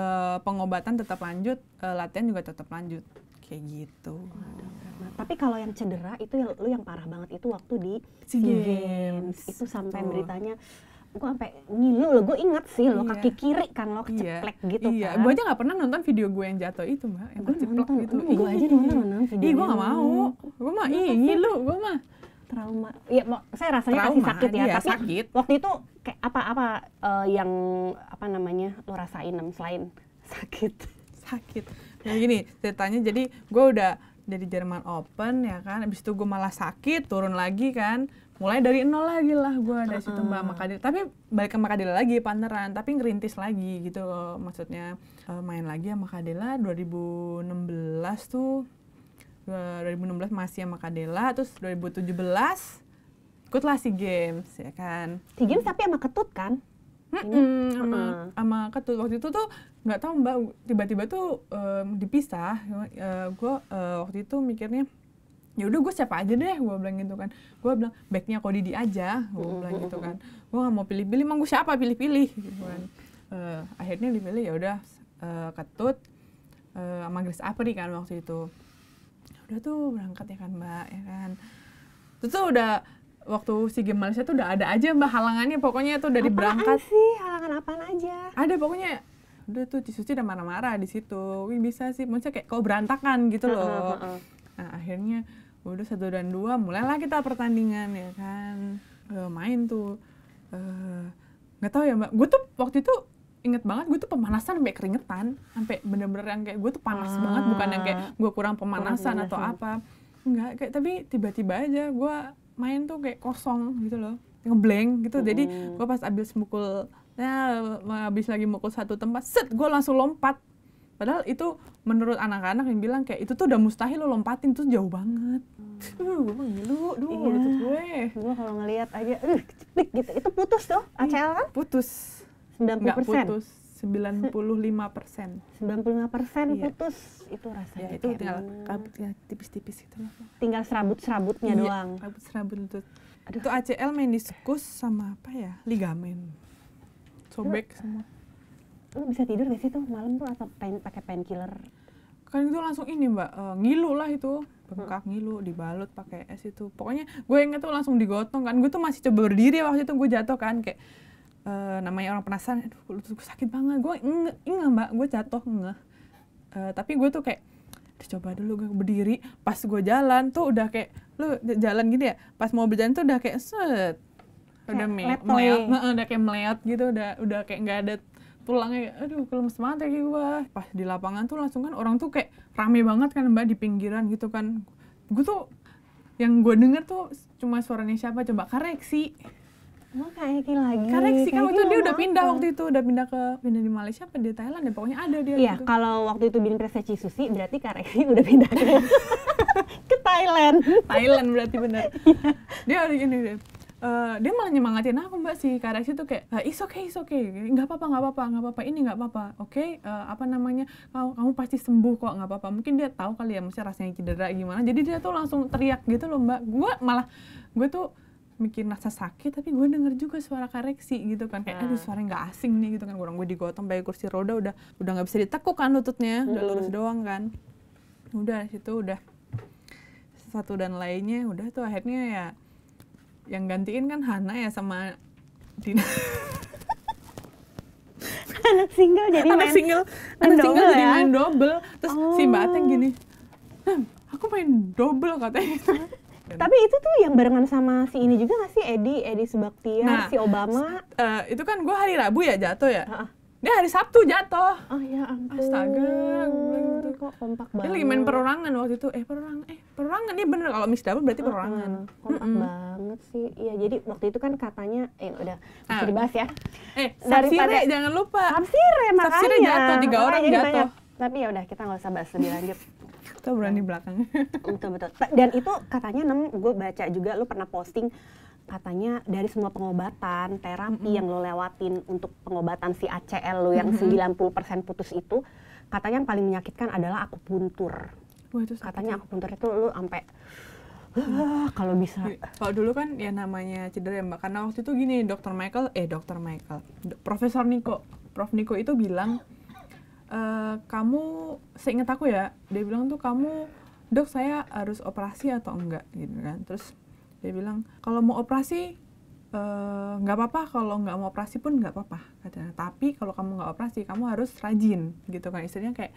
Speaker 2: pengobatan tetap lanjut e, latihan juga tetap lanjut kayak gitu. tapi kalau yang cedera
Speaker 1: itu yang lu yang parah banget itu waktu di SEA Games. Games. Itu sampai beritanya gue sampai ngilu lo gue inget sih lo iya. kaki
Speaker 2: kiri kan lo iya. keceplek iya. gitu iya. kan gue aja gak pernah nonton video gue yang jatuh itu mbak yang keceplek
Speaker 1: gitu gue aja nonton video iya gue gak mau gue mah iya ngilu gue mah trauma ya saya rasanya trauma, sakit ya iya, tapi sakit.
Speaker 2: waktu itu kayak apa-apa eh, yang apa namanya lo rasain selain sakit sakit kayak nah, gini ceritanya jadi gue udah dari Jerman Open ya kan abis itu gue malah sakit turun lagi kan mulai dari nol lagi lah gue dari situ mbak Makadil tapi balik ke Makadila lagi Panteran tapi ngerintis lagi gitu maksudnya eh, main lagi sama Makadila 2016 tuh 2016 masih sama Makadila terus 2017 ikutlah si games ya kan si games tapi sama ketut kan Hmm mm sama ketut waktu itu tuh nggak tahu mbak tiba-tiba tuh um, dipisah uh, eh, gue uh, waktu itu mikirnya ya udah gue siapa aja deh gue bilang gitu kan gue bilang backnya kok Didi aja gue bilang gitu kan gue nggak mau pilih-pilih emang gue siapa pilih-pilih gitu kan uh, akhirnya dipilih ya udah uh, ketut uh, sama Apri kan waktu itu ya udah tuh berangkat ya kan mbak ya kan itu tuh udah waktu si game Malaysia tuh udah ada aja mbak halangannya pokoknya tuh dari apaan berangkat sih halangan apa aja ada pokoknya udah tuh Cisuci udah marah-marah di situ wih bisa sih maksudnya kayak kau berantakan gitu loh nah akhirnya udah satu dan dua mulailah kita pertandingan ya kan uh, main tuh eh, nggak uh, tahu ya mbak gue tuh waktu itu inget banget gue tuh pemanasan sampai keringetan sampai bener-bener yang kayak gue tuh panas ah, banget bukan yang kayak gue kurang pemanasan kurang atau apa enggak kayak tapi tiba-tiba aja gue main tuh kayak kosong gitu loh ngeblank gitu jadi oh. gue pas abis mukul ya abis lagi mukul satu tempat set gue langsung lompat Padahal itu menurut anak-anak yang bilang kayak itu tuh udah mustahil lo lompatin tuh jauh banget. Hmm. Duh, iya. gue bilang duh, iya. gue. Gue kalau ngelihat aja, uh, cepet gitu. Itu putus tuh, iya, ACL kan? Putus. 90 Nggak putus. 95 persen. 95
Speaker 1: persen iya. putus.
Speaker 2: Itu rasanya ya, itu tinggal kabut ya tipis-tipis itu. Tinggal serabut-serabutnya iya, doang. Serabut-serabut itu. Aduh. Itu ACL meniskus sama apa ya? Ligamen. Sobek semua lu bisa tidur gak sih tuh malam tuh atau pain pakai painkiller kan itu langsung ini mbak uh, ngilu lah itu bengkak hmm. ngilu dibalut pakai es itu pokoknya gue inget tuh langsung digotong kan gue tuh masih coba berdiri waktu itu gue jatuh kan kayak uh, namanya orang penasaran aduh gue sakit banget gue inget mbak gue jatuh ngeh eh, uh, tapi gue tuh kayak coba dulu gue berdiri pas gue jalan tuh udah kayak lu jalan gini ya pas mau berjalan tuh udah kayak set udah me meleot, udah kayak meleot gitu, udah udah kayak nggak ada tulangnya aduh kelemes banget ya gue pas di lapangan tuh langsung kan orang tuh kayak rame banget kan mbak di pinggiran gitu kan gue tuh yang gue denger tuh cuma suaranya siapa coba kareksi Oh, kayak lagi. Kareksi kan waktu dia udah pindah waktu itu, udah pindah ke pindah di Malaysia apa di Thailand ya pokoknya ada dia. Iya, gitu. kalau waktu itu Bin Presa Susi berarti Kareksi udah pindah ke [LAUGHS] ke Thailand. Thailand berarti bener. Iya. dia udah gini deh. Uh, dia malah nyemangatin aku mbak si karena tuh kayak ah, is okay is okay gitu. nggak apa apa nggak apa apa nggak apa apa ini nggak apa apa oke okay? uh, eh, apa namanya kamu kamu pasti sembuh kok nggak apa apa mungkin dia tahu kali ya mesti rasanya cedera gimana jadi dia tuh langsung teriak gitu loh mbak gue malah gue tuh mikir rasa sakit tapi gue denger juga suara koreksi gitu kan kayak aduh ah. suara nggak asing nih gitu kan orang gue digotong pakai kursi roda udah udah nggak bisa ditekuk kan lututnya udah lurus doang kan udah situ udah satu dan lainnya udah tuh akhirnya ya yang gantiin kan Hana ya sama Dina. anak single jadi anak main single main anak single ya? main double terus oh. si mbak Ateng oh. gini hm, aku main double katanya [LAUGHS]
Speaker 1: Tapi itu tuh yang barengan sama si ini juga gak sih Edi, Edi Subaktiar, nah, si Obama.
Speaker 2: Uh, itu kan gue hari Rabu ya jatuh ya. Uh -uh. Dia hari Sabtu jatuh. Oh ya ampun. Astaga, gitu. Kok kompak banget. Dia lagi main perorangan waktu itu. Eh perorangan, eh perorangan. nih iya, bener kalau mix double berarti perorangan. Uh, uh, kompak mm
Speaker 1: banget sih. Iya jadi waktu itu kan katanya, eh udah masih dibahas ya.
Speaker 2: Eh, Daripada, jangan lupa. Sabsire makanya. Sabsire jatuh, tiga orang makanya jatuh. Banyak.
Speaker 1: Tapi ya udah kita nggak usah bahas lebih lanjut. [LAUGHS] kita berani belakang. betul betul. Dan itu katanya nem, gue baca juga lu pernah posting katanya dari semua pengobatan, terapi mm -hmm. yang lo lewatin untuk pengobatan si ACL lo yang mm -hmm. 90% putus itu, katanya yang paling menyakitkan adalah aku puntur. Wah, itu katanya aku puntur itu lo sampai iya. Ah, kalau bisa. Iya.
Speaker 2: Kalau dulu kan ya namanya cedera ya mbak. Karena waktu itu gini dokter Michael, eh dokter Michael, Profesor Niko, Prof Niko itu bilang, e, kamu, seingat aku ya, dia bilang tuh kamu dok saya harus operasi atau enggak gitu kan. Terus dia bilang kalau mau operasi eh, nggak uh, apa-apa kalau nggak mau operasi pun nggak apa-apa katanya tapi kalau kamu nggak operasi kamu harus rajin gitu kan istilahnya kayak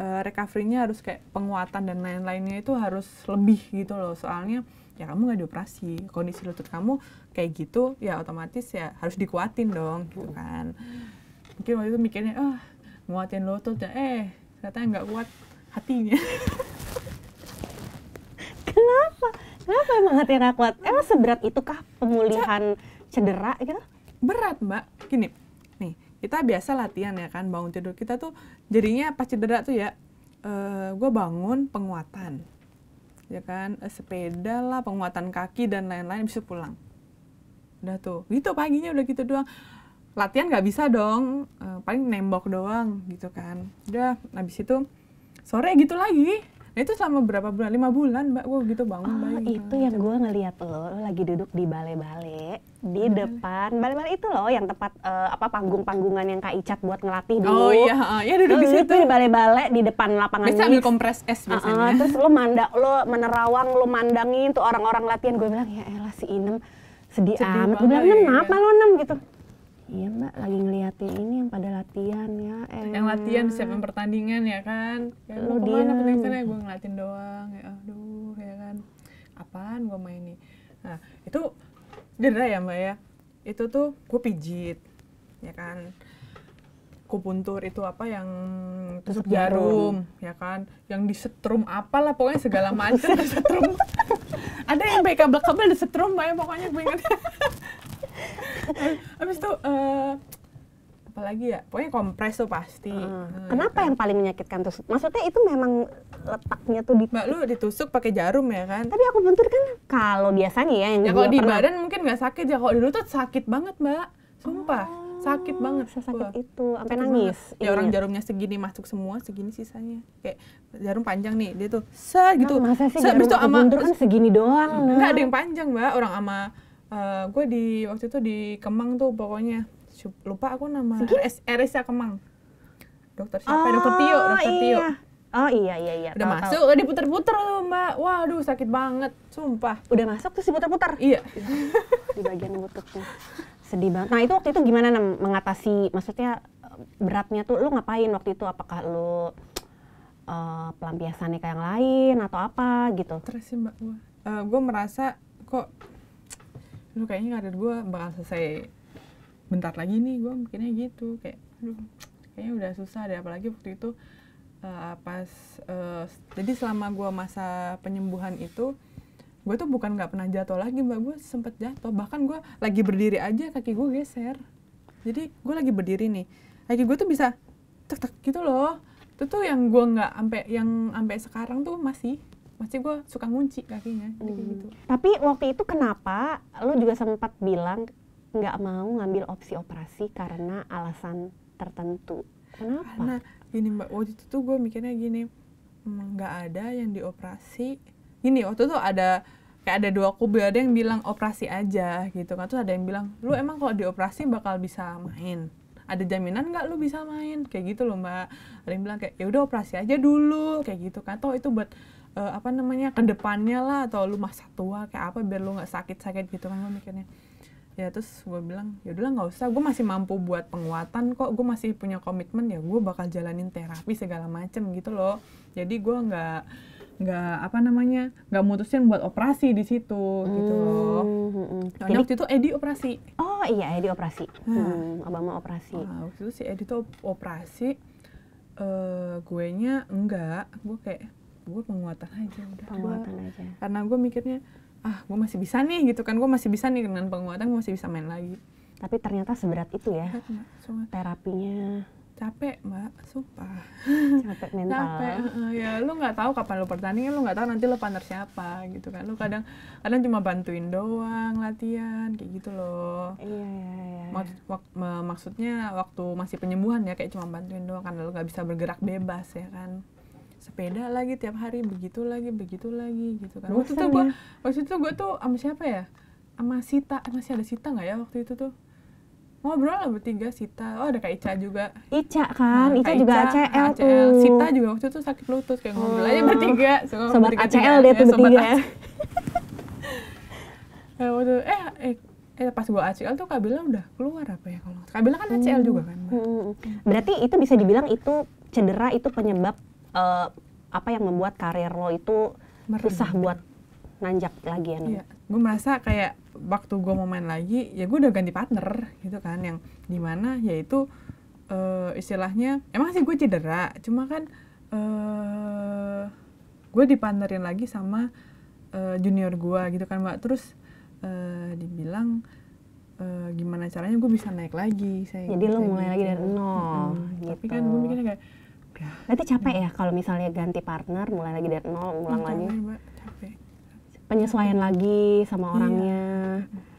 Speaker 2: uh, recovery-nya harus kayak penguatan dan lain-lainnya itu harus lebih gitu loh soalnya ya kamu nggak dioperasi kondisi lutut kamu kayak gitu ya otomatis ya harus dikuatin dong gitu kan mungkin waktu itu mikirnya ah oh, nguatin lutut ya eh ternyata nggak kuat hatinya [LAUGHS] kenapa emang gak kuat? Emang seberat itukah pemulihan cedera gitu? Berat mbak, gini, nih kita biasa latihan ya kan bangun tidur kita tuh jadinya pas cedera tuh ya uh, eh, gue bangun penguatan ya kan uh, sepeda lah penguatan kaki dan lain-lain bisa pulang udah tuh gitu paginya udah gitu doang latihan nggak bisa dong uh, paling nembok doang gitu kan udah habis itu sore gitu lagi Nah, itu selama berapa bulan? Lima bulan, Mbak. Gue gitu bangun oh, bayi. itu yang gitu. gue ngeliat lo, lo lagi duduk di balai-balai di hmm. depan balai-balai itu loh
Speaker 1: yang tempat uh, apa panggung-panggungan yang Kak Icat buat ngelatih oh, dulu. Oh iya, uh, duduk lo di situ. di balai-balai di depan lapangan. Bisa ambil kompres es biasanya. Uh, uh, terus lo manda lo menerawang, lo mandangin tuh orang-orang latihan. Gue bilang ya elah si Inem sedih, sedih amat. Gue bilang, "Nem, ya. apa lo Nem?" gitu iya mbak lagi ngeliatin ini yang pada latihan ya yang latihan yang
Speaker 2: pertandingan ya kan ya, lu dia pertandingan ya gue ngeliatin doang ya aduh ya kan apaan gue main ini? nah itu cedera ya mbak ya itu tuh gue pijit ya kan kupuntur itu apa yang tusuk jarum, jarum ya kan yang disetrum apalah pokoknya segala macam disetrum [LAUGHS] ada yang pakai kabel-kabel disetrum mbak ya pokoknya gue ingat [LAUGHS] [LAUGHS] Habis itu uh, eh, apalagi ya pokoknya kompres tuh pasti hmm. kenapa kan. yang paling menyakitkan tuh? maksudnya itu memang letaknya tuh di mbak lu ditusuk pakai jarum ya kan tapi aku bentur kan kalau biasanya ya yang ya kalau di badan mungkin nggak sakit ya kalau dulu tuh sakit banget mbak sumpah oh, sakit banget sakit itu sampai nangis banget. ya iya. orang jarumnya segini masuk semua segini sisanya kayak jarum panjang nih dia tuh se gitu nah, masa sih se, jarum itu ama, kan segini
Speaker 1: doang enggak ada yang
Speaker 2: panjang mbak orang ama uh, eh, gue di waktu itu di Kemang tuh pokoknya lupa aku nama RS, RSA Kemang dokter siapa oh, dokter Tio ah, dokter iya. Tio Oh iya iya iya. Udah tau, masuk, udah diputer-puter loh Mbak. Waduh sakit banget, sumpah. Udah masuk terus si puter Iya. [LAUGHS] Di bagian lututnya.
Speaker 1: Sedih banget. Nah itu waktu itu gimana nem mengatasi, maksudnya eh, beratnya tuh lu ngapain waktu itu? Apakah lu uh, pelampiasannya ke yang lain atau apa gitu? Terus sih Mbak, gue uh,
Speaker 2: gue merasa kok aduh kayaknya karir gue bakal selesai bentar lagi nih gue mikirnya gitu kayak aduh kayaknya udah susah deh apalagi waktu itu uh, pas uh, jadi selama gue masa penyembuhan itu gue tuh bukan nggak pernah jatuh lagi mbak gue sempet jatuh bahkan gue lagi berdiri aja kaki gue geser jadi gue lagi berdiri nih kaki gue tuh bisa tek tek gitu loh itu tuh yang gue nggak sampai yang sampai sekarang tuh masih masih gue suka ngunci kakinya hmm. gitu
Speaker 1: tapi waktu itu kenapa lo juga sempat bilang nggak mau ngambil opsi
Speaker 2: operasi karena alasan tertentu kenapa karena gini mbak waktu itu tuh gue mikirnya gini nggak ada yang dioperasi gini waktu itu ada kayak ada dua kubu ya, ada yang bilang operasi aja gitu kan tuh ada yang bilang lu emang kalau dioperasi bakal bisa main ada jaminan nggak lu bisa main kayak gitu loh mbak ada yang bilang kayak ya udah operasi aja dulu kayak gitu kan toh itu buat uh, apa namanya kedepannya lah atau lu masa tua kayak apa biar lu nggak sakit-sakit gitu kan gue mikirnya ya terus gue bilang ya udahlah nggak usah gue masih mampu buat penguatan kok gue masih punya komitmen ya gue bakal jalanin terapi segala macem gitu loh jadi gue nggak nggak apa namanya nggak mutusin buat operasi di situ gitu hmm, gitu loh hmm, hmm. waktu itu Edi operasi oh iya Edi operasi hmm, hmm mau operasi nah, waktu itu si Edi tuh operasi uh, eh, gue nya enggak gue kayak gue penguatan aja udah penguatan gua, aja karena gue mikirnya ah gue masih bisa nih gitu kan gue masih bisa nih dengan penguatan gue masih bisa main lagi tapi ternyata seberat itu ya sumpah. terapinya capek mbak sumpah capek mental capek ya lu nggak tahu kapan lu pertandingan lu nggak tahu nanti lu partner siapa gitu kan lu kadang kadang cuma bantuin doang latihan kayak gitu loh iya iya iya Maksud, wak, maksudnya waktu masih penyembuhan ya kayak cuma bantuin doang karena lu nggak bisa bergerak bebas ya kan sepeda lagi tiap hari begitu lagi begitu lagi gitu kan waktu itu gue ya? waktu itu gue tuh sama siapa ya sama Sita masih ada Sita nggak ya waktu itu tuh ngobrol lah bertiga Sita oh ada kak Ica juga Ica kan Ica, juga ACL, tuh Sita juga waktu itu sakit lutut kayak ngobrol aja oh. bertiga so, sobat ACL dia tuh ya, bertiga ya, waktu, eh, eh Eh, pas gue ACL tuh Kak udah keluar apa ya kalau Kak kan ACL hmm. juga
Speaker 1: kan hmm. Berarti itu bisa dibilang itu cedera itu penyebab
Speaker 2: uh, apa yang membuat karir lo itu susah buat nanjak lagi ya? ya Gue merasa kayak waktu gue mau main lagi, ya gue udah ganti partner gitu kan, yang dimana yaitu uh, istilahnya, emang sih gue cedera, cuma kan uh, eh, gue dipartnerin lagi sama uh, junior gue gitu kan mbak, terus uh, dibilang uh, gimana caranya gue bisa naik lagi, saya. Jadi lo mulai gitu. lagi dari nol. Tapi kan gitu. gue mikirnya kayak juga. Nanti capek
Speaker 1: ya kalau misalnya ganti partner, mulai lagi dari nol, ngulang lagi. Capek, capek. Penyesuaian lagi sama iya. orangnya.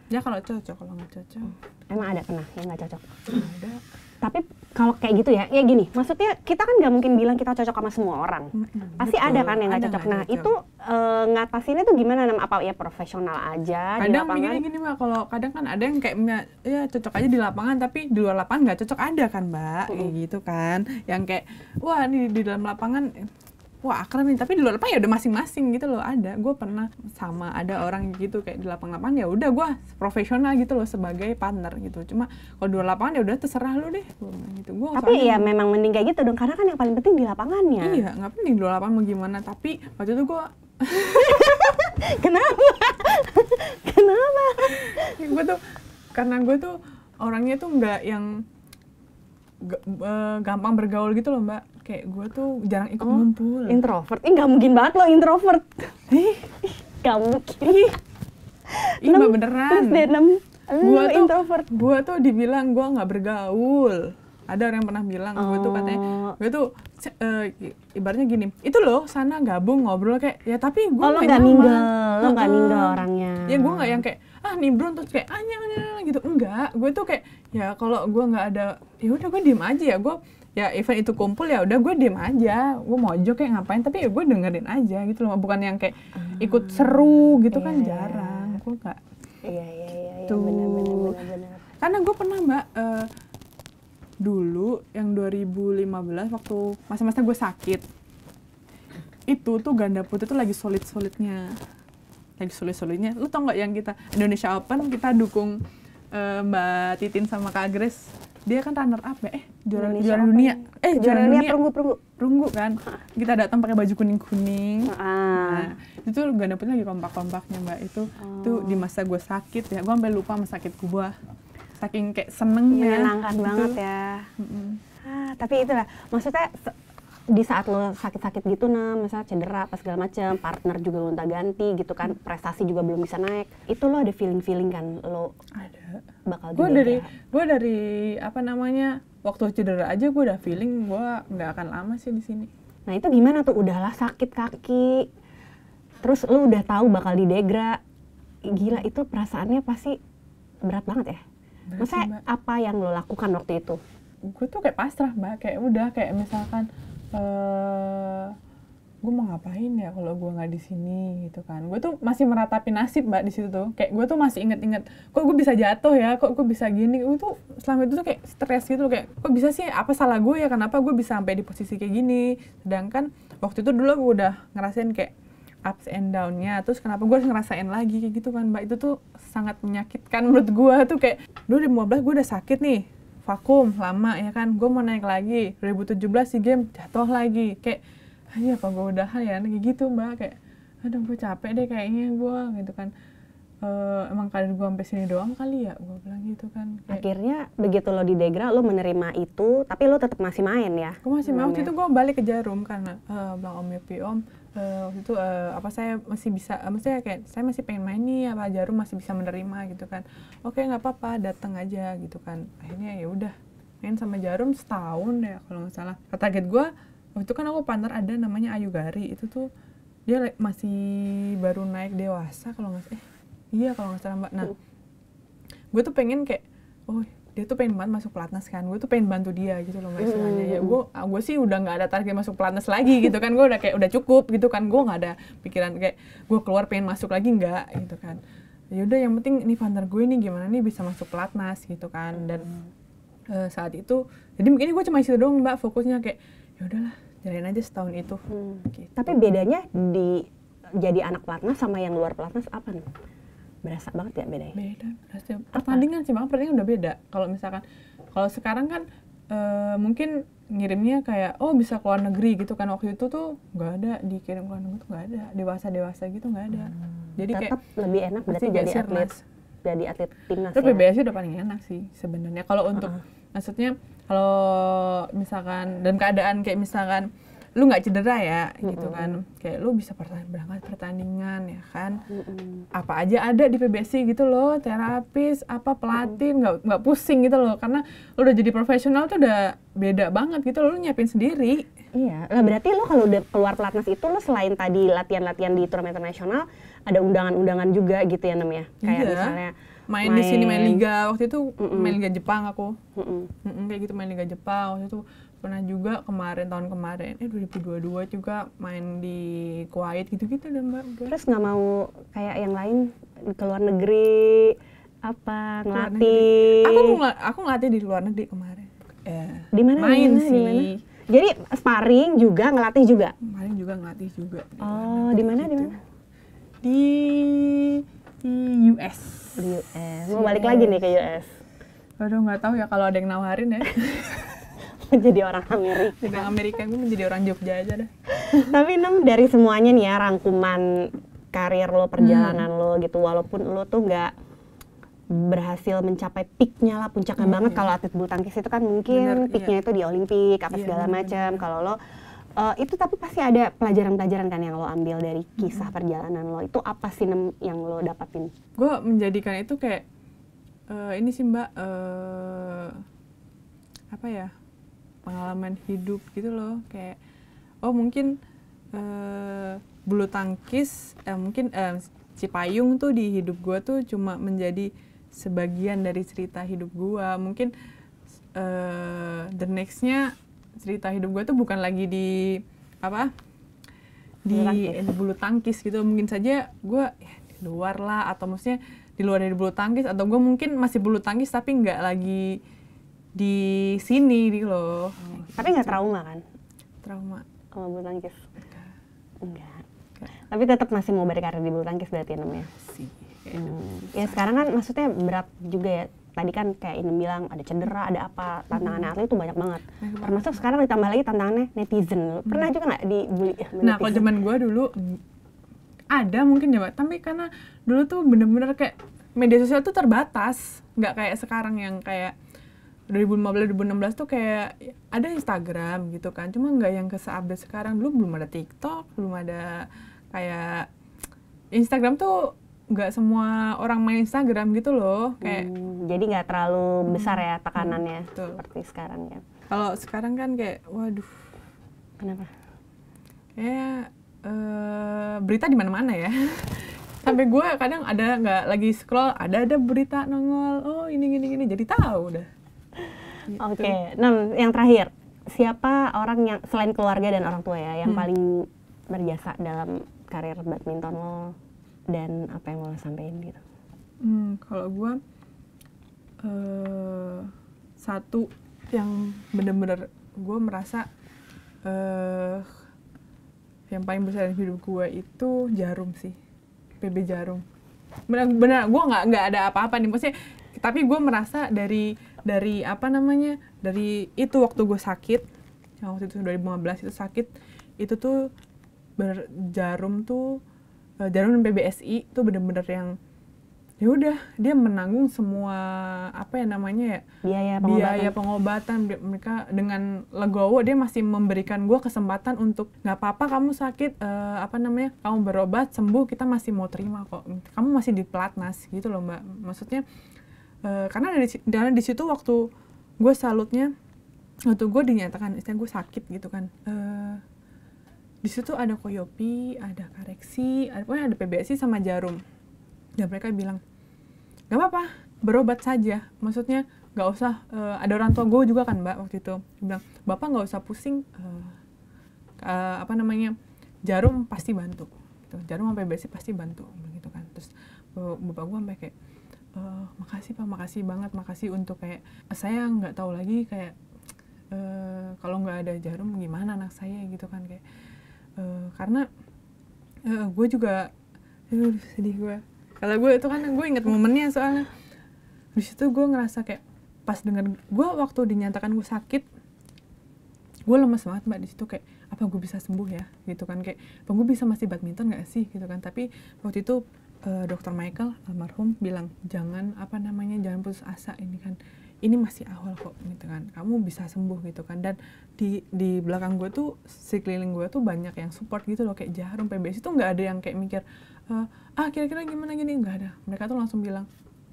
Speaker 2: Ya kalau cocok, kalau nggak cocok. Emang ada pernah yang nggak cocok? Ada.
Speaker 1: Tapi kalau kayak gitu ya, ya gini, maksudnya kita kan nggak mungkin bilang kita cocok sama semua orang. hmm Pasti Betul. ada kan yang nggak cocok. Nah cocok. itu e, ngatasinnya tuh gimana? Apa ya profesional aja kadang di lapangan? Kadang
Speaker 2: gini mbak, kalau kadang kan ada yang kayak ya cocok aja di lapangan, tapi di luar lapangan nggak cocok ada kan mbak, mm-hmm. Ya gitu kan. Yang kayak wah ini di dalam lapangan wah akrab nih tapi di luar lapangan ya udah masing-masing gitu loh ada gue pernah sama ada orang gitu kayak di lapangan-lapangan ya udah gue profesional gitu loh sebagai partner gitu cuma kalau di luar lapangan ya udah terserah lo deh gua gitu gua tapi ya memang mending kayak gitu dong karena kan yang paling penting di lapangannya iya nggak penting di luar lapangan mau gimana tapi waktu itu gue [LAUGHS] kenapa [LAUGHS] kenapa gue tuh karena gue tuh orangnya tuh nggak yang Eh, gampang bergaul gitu loh mbak kayak gue tuh jarang ikut oh, ngumpul introvert
Speaker 1: ini nggak mungkin banget lo introvert ih
Speaker 2: nggak mungkin ih,
Speaker 1: mbak beneran gue tuh introvert
Speaker 2: gue tuh dibilang gue nggak bergaul ada orang yang pernah bilang oh. gue tuh katanya oh. gue tuh uh, ibaratnya gini itu loh sana gabung ngobrol kayak ya tapi gue oh, nggak ninggal lo nggak ninggal orangnya ya gue nggak yang kayak ah nimbrun terus kayak ah nyang, gitu enggak gue tuh kayak ya kalau gue nggak ada ya udah gue diem aja ya gue ya event itu kumpul ya udah gue diem aja gue mau mojok kayak ngapain tapi ya gue dengerin aja gitu loh bukan yang kayak hmm. ikut seru gitu yeah. kan iya. jarang gue nggak iya iya iya, iya karena gue pernah mbak uh, dulu yang 2015 waktu masa-masa gue sakit itu tuh ganda putri tuh lagi solid solidnya lagi sulit-sulitnya lu tau nggak yang kita Indonesia Open kita dukung uh, Mbak Titin sama Kak Agres dia kan runner up ya eh juara Indonesia juara dunia eh juara, juara dunia perunggu perunggu perunggu kan kita datang pakai baju kuning kuning ah. nah, itu gak dapet lagi kompak kompaknya mbak itu oh. tuh di oh. masa gue sakit ya gue sampai lupa sama sakit gue saking kayak senengnya menyenangkan gitu. banget ya mm -mm. ah, tapi itulah maksudnya di saat
Speaker 1: lo sakit-sakit gitu nah misalnya cedera apa segala macam partner juga lo ganti gitu kan prestasi juga belum bisa naik itu lo ada feeling feeling kan lo ada bakal gue dari
Speaker 2: gue dari apa namanya waktu cedera aja gue udah feeling gue nggak akan lama sih di sini nah itu
Speaker 1: gimana tuh udahlah sakit
Speaker 2: kaki terus lo udah tahu bakal di degra
Speaker 1: gila itu perasaannya pasti berat banget ya maksudnya apa yang
Speaker 2: lo lakukan waktu itu gue tuh kayak pasrah mbak kayak udah kayak misalkan uh, eh, gue mau ngapain ya kalau gue nggak di sini gitu kan gue tuh masih meratapi nasib mbak di situ tuh kayak gue tuh masih inget-inget kok gue bisa jatuh ya kok gue bisa gini gue tuh selama itu tuh kayak stres gitu kayak kok bisa sih apa salah gue ya kenapa gue bisa sampai di posisi kayak gini sedangkan waktu itu dulu gue udah ngerasain kayak ups and downnya terus kenapa gue harus ngerasain lagi kayak gitu kan mbak itu tuh sangat menyakitkan [LAUGHS] menurut gue tuh kayak dulu di belas gue udah sakit nih vakum lama ya kan gue mau naik lagi 2017 si game jatuh lagi kayak aja apa gue udahan ya kayak gitu mbak kayak aduh gue capek deh kayaknya gue gitu kan e, emang kalian gue sampai sini doang kali ya gue bilang gitu kan kayak,
Speaker 1: akhirnya begitu lo di degra lo menerima itu tapi lo tetap masih main ya gue masih main waktu itu ya? gue
Speaker 2: balik ke jarum karena uh, eh, bilang om ya om Eh, waktu itu uh, apa saya masih bisa uh, maksudnya kayak saya masih pengen main nih apa Jarum masih bisa menerima gitu kan oke okay, nggak apa-apa datang aja gitu kan akhirnya ya udah main sama Jarum setahun ya kalau nggak salah nah, target gue waktu itu kan aku partner ada namanya Ayu Gari, itu tuh dia masih baru naik dewasa kalau nggak eh iya kalau nggak salah mbak nah oh. gue tuh pengen kayak oh dia tuh pengen banget masuk pelatnas kan gue tuh pengen bantu dia gitu loh istilahnya ya gue ah, gue sih udah nggak ada target masuk pelatnas lagi gitu kan gue udah kayak udah cukup gitu kan gue nggak ada pikiran kayak gue keluar pengen masuk lagi nggak gitu kan ya udah yang penting ini partner gue ini gimana nih bisa masuk pelatnas gitu kan dan uh, saat itu jadi mungkin gue cuma itu dong mbak fokusnya kayak ya udahlah jalan aja
Speaker 1: setahun itu hmm. gitu. tapi bedanya di jadi anak pelatnas sama yang luar pelatnas apa nih berasa banget ya bedanya
Speaker 2: beda berasa pertandingan sih makanya pertandingan udah beda kalau misalkan kalau sekarang kan e, mungkin ngirimnya kayak oh bisa ke luar negeri gitu kan waktu itu tuh nggak ada dikirim ke luar negeri tuh nggak ada dewasa dewasa gitu nggak ada hmm. jadi tetap kayak, lebih enak berarti jadi atlet jadi atlet timnas tapi ya? udah paling enak sih sebenarnya kalau untuk uh -huh. maksudnya kalau misalkan dan keadaan kayak misalkan lu nggak cedera ya mm -hmm. gitu kan kayak lu bisa pertandingan berangkat pertandingan ya kan mm -hmm. apa aja ada di PBSI gitu loh terapis apa pelatih nggak mm -hmm. nggak pusing gitu loh karena lu udah jadi profesional tuh udah beda banget gitu loh, lu nyiapin sendiri Iya, nah, berarti
Speaker 1: lu kalau udah keluar pelatnas itu lu selain tadi latihan-latihan di turnamen internasional, ada undangan-undangan juga gitu ya namanya. Kayak iya. misalnya
Speaker 2: main, main di sini main liga waktu itu mm -mm. main liga Jepang aku, mm -mm. Mm -mm, kayak gitu main liga Jepang waktu itu pernah juga kemarin tahun kemarin eh 2022 juga main di Kuwait gitu-gitu deh mbak terus nggak mau kayak yang lain ke luar negeri apa ngelatih aku aku ngelatih di luar negeri kemarin
Speaker 1: eh, di mana main dimana, sih dimana? jadi sparring juga ngelatih
Speaker 2: juga sparring juga ngelatih juga oh di mana di gitu. mana di di US di US mau balik lagi nih ke US Aduh nggak tahu ya kalau ada yang nawarin ya [LAUGHS] menjadi [LAUGHS] orang Amerika. Tidak Amerika, gue menjadi orang Jogja aja dah.
Speaker 1: Tapi Nem, dari semuanya nih ya, rangkuman karir lo, perjalanan hmm. lo gitu, walaupun lo tuh nggak berhasil mencapai peaknya lah puncaknya hmm, banget iya. kalau atlet bulu tangkis itu kan mungkin Bener, iya. peaknya iya. itu di olimpik apa iya, segala macam kalau lo uh, itu tapi pasti ada pelajaran-pelajaran kan yang lo ambil dari hmm. kisah hmm. perjalanan lo itu apa sih yang lo dapatin
Speaker 2: gue menjadikan itu kayak uh, ini sih mbak uh, apa ya pengalaman hidup gitu loh kayak oh mungkin uh, bulu tangkis uh, mungkin uh, Cipayung tuh di hidup gue tuh cuma menjadi sebagian dari cerita hidup gue mungkin uh, the nextnya cerita hidup gue tuh bukan lagi di apa di bulu tangkis gitu mungkin saja gue ya, di luar lah atau maksudnya di luar dari bulu tangkis atau gue mungkin masih bulu tangkis tapi nggak lagi di sini gitu loh. Oh, Tapi nggak trauma kan? Trauma. Kalau
Speaker 1: bulu tangkis? Enggak. Tapi tetap masih mau berkarir di bulu tangkis berarti Inem ya? ya? Hmm. Ya sekarang kan maksudnya berat juga ya. Tadi kan kayak ini bilang ada cedera, ada apa, tantangan hmm. atlet itu banyak banget. Termasuk sekarang ditambah lagi tantangannya netizen. Hmm. Pernah hmm. juga nggak
Speaker 2: dibully? Nah kalau zaman gue dulu ada mungkin ya, Tapi karena dulu tuh bener-bener kayak media sosial tuh terbatas. Nggak kayak sekarang yang kayak 2015 2016 tuh kayak ada Instagram gitu kan cuma nggak yang ke keseupdate sekarang dulu belum ada TikTok belum ada kayak Instagram tuh nggak semua orang main Instagram gitu loh kayak hmm, jadi nggak terlalu hmm, besar ya tekanannya hmm, betul. seperti sekarang ya kalau sekarang kan kayak waduh kenapa ya eh, berita di mana-mana ya [LAUGHS] sampai gue kadang ada nggak lagi scroll ada ada berita nongol oh ini gini gini jadi tahu udah
Speaker 1: Gitu. Oke, okay. nah yang terakhir siapa orang yang selain keluarga dan orang tua ya yang hmm. paling berjasa dalam karir badminton lo dan apa yang lo sampaikan gitu?
Speaker 2: Hmm, kalau gue uh, satu yang bener-bener gue merasa uh, yang paling besar dalam hidup gue itu jarum sih, PB jarum benar-benar gue nggak nggak ada apa-apa nih maksudnya tapi gue merasa dari dari apa namanya dari itu waktu gue sakit yang waktu itu 2015 itu sakit itu tuh berjarum tuh eh, jarum PBSI tuh bener-bener yang ya udah dia menanggung semua apa ya namanya ya biaya pengobatan. biaya pengobatan mereka dengan legowo dia masih memberikan gue kesempatan untuk nggak apa-apa kamu sakit uh, apa namanya kamu berobat sembuh kita masih mau terima kok kamu masih di pelatnas gitu loh mbak maksudnya Eh, karena dari karena di situ waktu gue salutnya waktu gue dinyatakan istilah gue sakit gitu kan uh, di situ ada koyopi ada kareksi ada pokoknya ada PBSI sama jarum dan mereka bilang gak apa-apa berobat saja maksudnya nggak usah uh, ada orang tua gue juga kan mbak waktu itu dia bilang bapak nggak usah pusing uh, uh, apa namanya jarum pasti bantu gitu. jarum sampai PBSI pasti bantu gitu kan terus bapak gue sampai kayak uh, makasih pak makasih banget makasih untuk kayak saya nggak tahu lagi kayak uh, kalau nggak ada jarum gimana anak saya gitu kan kayak uh, karena uh, gue juga uh, sedih gue kalau gue itu kan gue inget momennya soalnya di situ gue ngerasa kayak pas dengan gue waktu dinyatakan gue sakit gue lemas banget mbak di situ kayak apa gue bisa sembuh ya gitu kan kayak apa gue bisa masih badminton gak sih gitu kan tapi waktu itu uh, dokter Michael almarhum bilang jangan apa namanya jangan putus asa ini kan ini masih awal kok gitu kan kamu bisa sembuh gitu kan dan di di belakang gue tuh sekeliling gue tuh banyak yang support gitu loh kayak jarum PBS itu nggak ada yang kayak mikir uh, ah kira-kira gimana gini nggak ada mereka tuh langsung bilang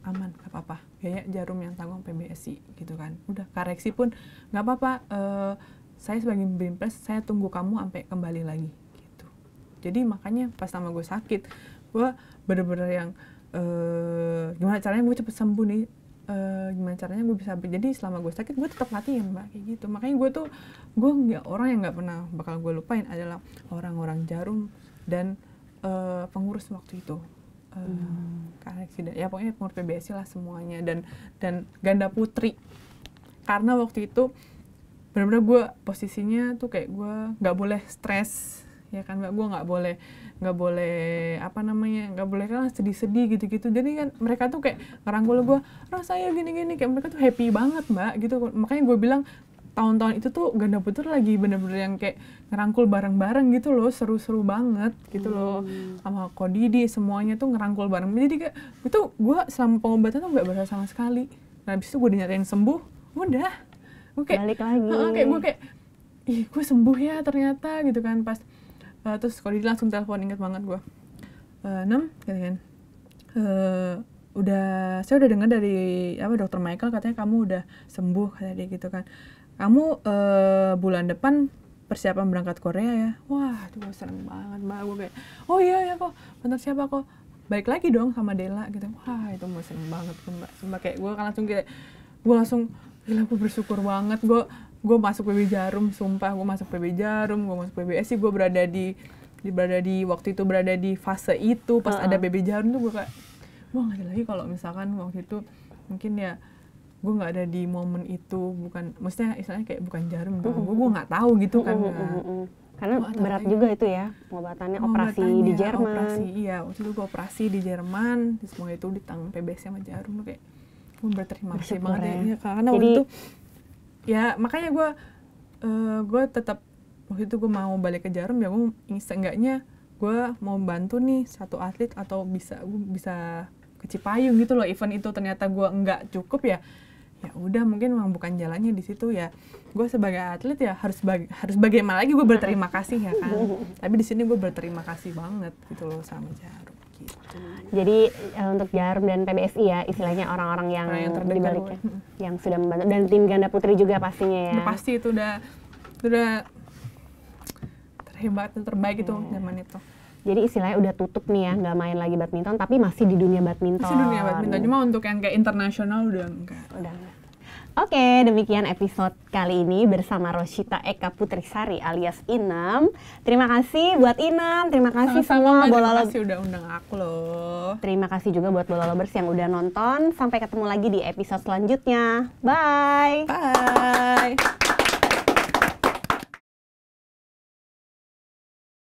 Speaker 2: aman gak apa-apa kayak jarum yang tanggung PBSI gitu kan udah koreksi pun nggak apa-apa uh, saya sebagai bimpres saya tunggu kamu sampai kembali lagi gitu jadi makanya pas sama gue sakit gue bener-bener yang uh, gimana caranya gue cepet sembuh nih uh, gimana caranya gue bisa jadi selama gue sakit gue tetap latihan ya, mbak kayak gitu makanya gue tuh gue nggak orang yang nggak pernah bakal gue lupain adalah orang-orang jarum dan uh, pengurus waktu itu uh, hmm. karena ya pokoknya pengurus PBSI lah semuanya dan dan ganda putri karena waktu itu benar-benar gue posisinya tuh kayak gue nggak boleh stres ya kan mbak gue nggak boleh nggak boleh apa namanya nggak boleh kan sedih-sedih gitu-gitu jadi kan mereka tuh kayak ngerangkul gue rasanya gini-gini kayak mereka tuh happy banget mbak gitu makanya gue bilang tahun-tahun itu tuh ganda putra lagi bener-bener yang kayak ngerangkul bareng-bareng gitu loh seru-seru banget gitu hmm. loh sama Kodidi semuanya tuh ngerangkul bareng jadi kayak itu gue selama pengobatan tuh nggak berasa sama sekali nah habis itu gue dinyatain sembuh udah gue kayak balik lagi oke kayak gue kayak ih gue sembuh ya ternyata gitu kan pas uh, terus kalau dia langsung telepon inget banget gue uh, enam gitu kan uh, udah saya udah dengar dari apa dokter Michael katanya kamu udah sembuh tadi gitu kan kamu uh, bulan depan persiapan berangkat Korea ya wah tuh seneng banget mbak gue kayak oh iya ya kok bentar siapa kok baik lagi dong sama Dela gitu wah itu mau seneng banget tuh mbak sumpah kayak gue kan langsung kayak gue langsung gila gue bersyukur banget gue gue masuk PB Jarum sumpah gue masuk PB Jarum gue masuk PBS sih gue berada di, di berada di waktu itu berada di fase itu pas uh -huh. ada PB Jarum tuh gue kayak gue nggak ada lagi kalau misalkan waktu itu mungkin ya gue nggak ada di momen itu bukan maksudnya istilahnya kayak bukan jarum uh -huh. gue gue nggak tahu gitu uh -huh. kan uh nah, -huh. karena berat juga gitu. itu ya pengobatannya operasi di iya, Jerman operasi iya waktu itu gue operasi di Jerman semua itu ditanggung PBS sama jarum kayak gue berterima kasih banget ya. ya. Iya, karena Jadi, waktu itu ya makanya gue uh, gue tetap waktu itu gue mau balik ke Jarum ya gue seenggaknya gue mau bantu nih satu atlet atau bisa gue bisa ke Cipayung gitu loh event itu ternyata gue nggak cukup ya ya udah mungkin memang bukan jalannya di situ ya gue sebagai atlet ya harus baga harus bagaimana lagi gue berterima kasih ya kan [LAUGHS] tapi di sini gue berterima kasih banget gitu loh sama Jarum Gitu. Jadi
Speaker 1: eh, untuk Jarum dan PBSI ya istilahnya orang-orang yang, nah, yang ya, ya. Hmm. yang sudah membantu dan tim ganda putri juga pastinya ya. pasti
Speaker 2: itu udah udah terhebat dan terbaik itu iya. zaman itu.
Speaker 1: Jadi istilahnya udah tutup nih ya, nggak main lagi badminton, tapi masih di dunia badminton. Masih dunia badminton, cuma
Speaker 2: untuk yang kayak internasional udah enggak. Udah enggak.
Speaker 1: Oke, demikian episode kali ini bersama Rosita Eka Putri Sari alias Inam. Terima kasih buat Inam, terima kasih Sama-sama, semua Bola Lovers udah
Speaker 2: undang aku loh.
Speaker 1: Terima kasih juga buat Bola Lovers yang udah nonton. Sampai ketemu lagi di episode selanjutnya. Bye.
Speaker 2: Bye.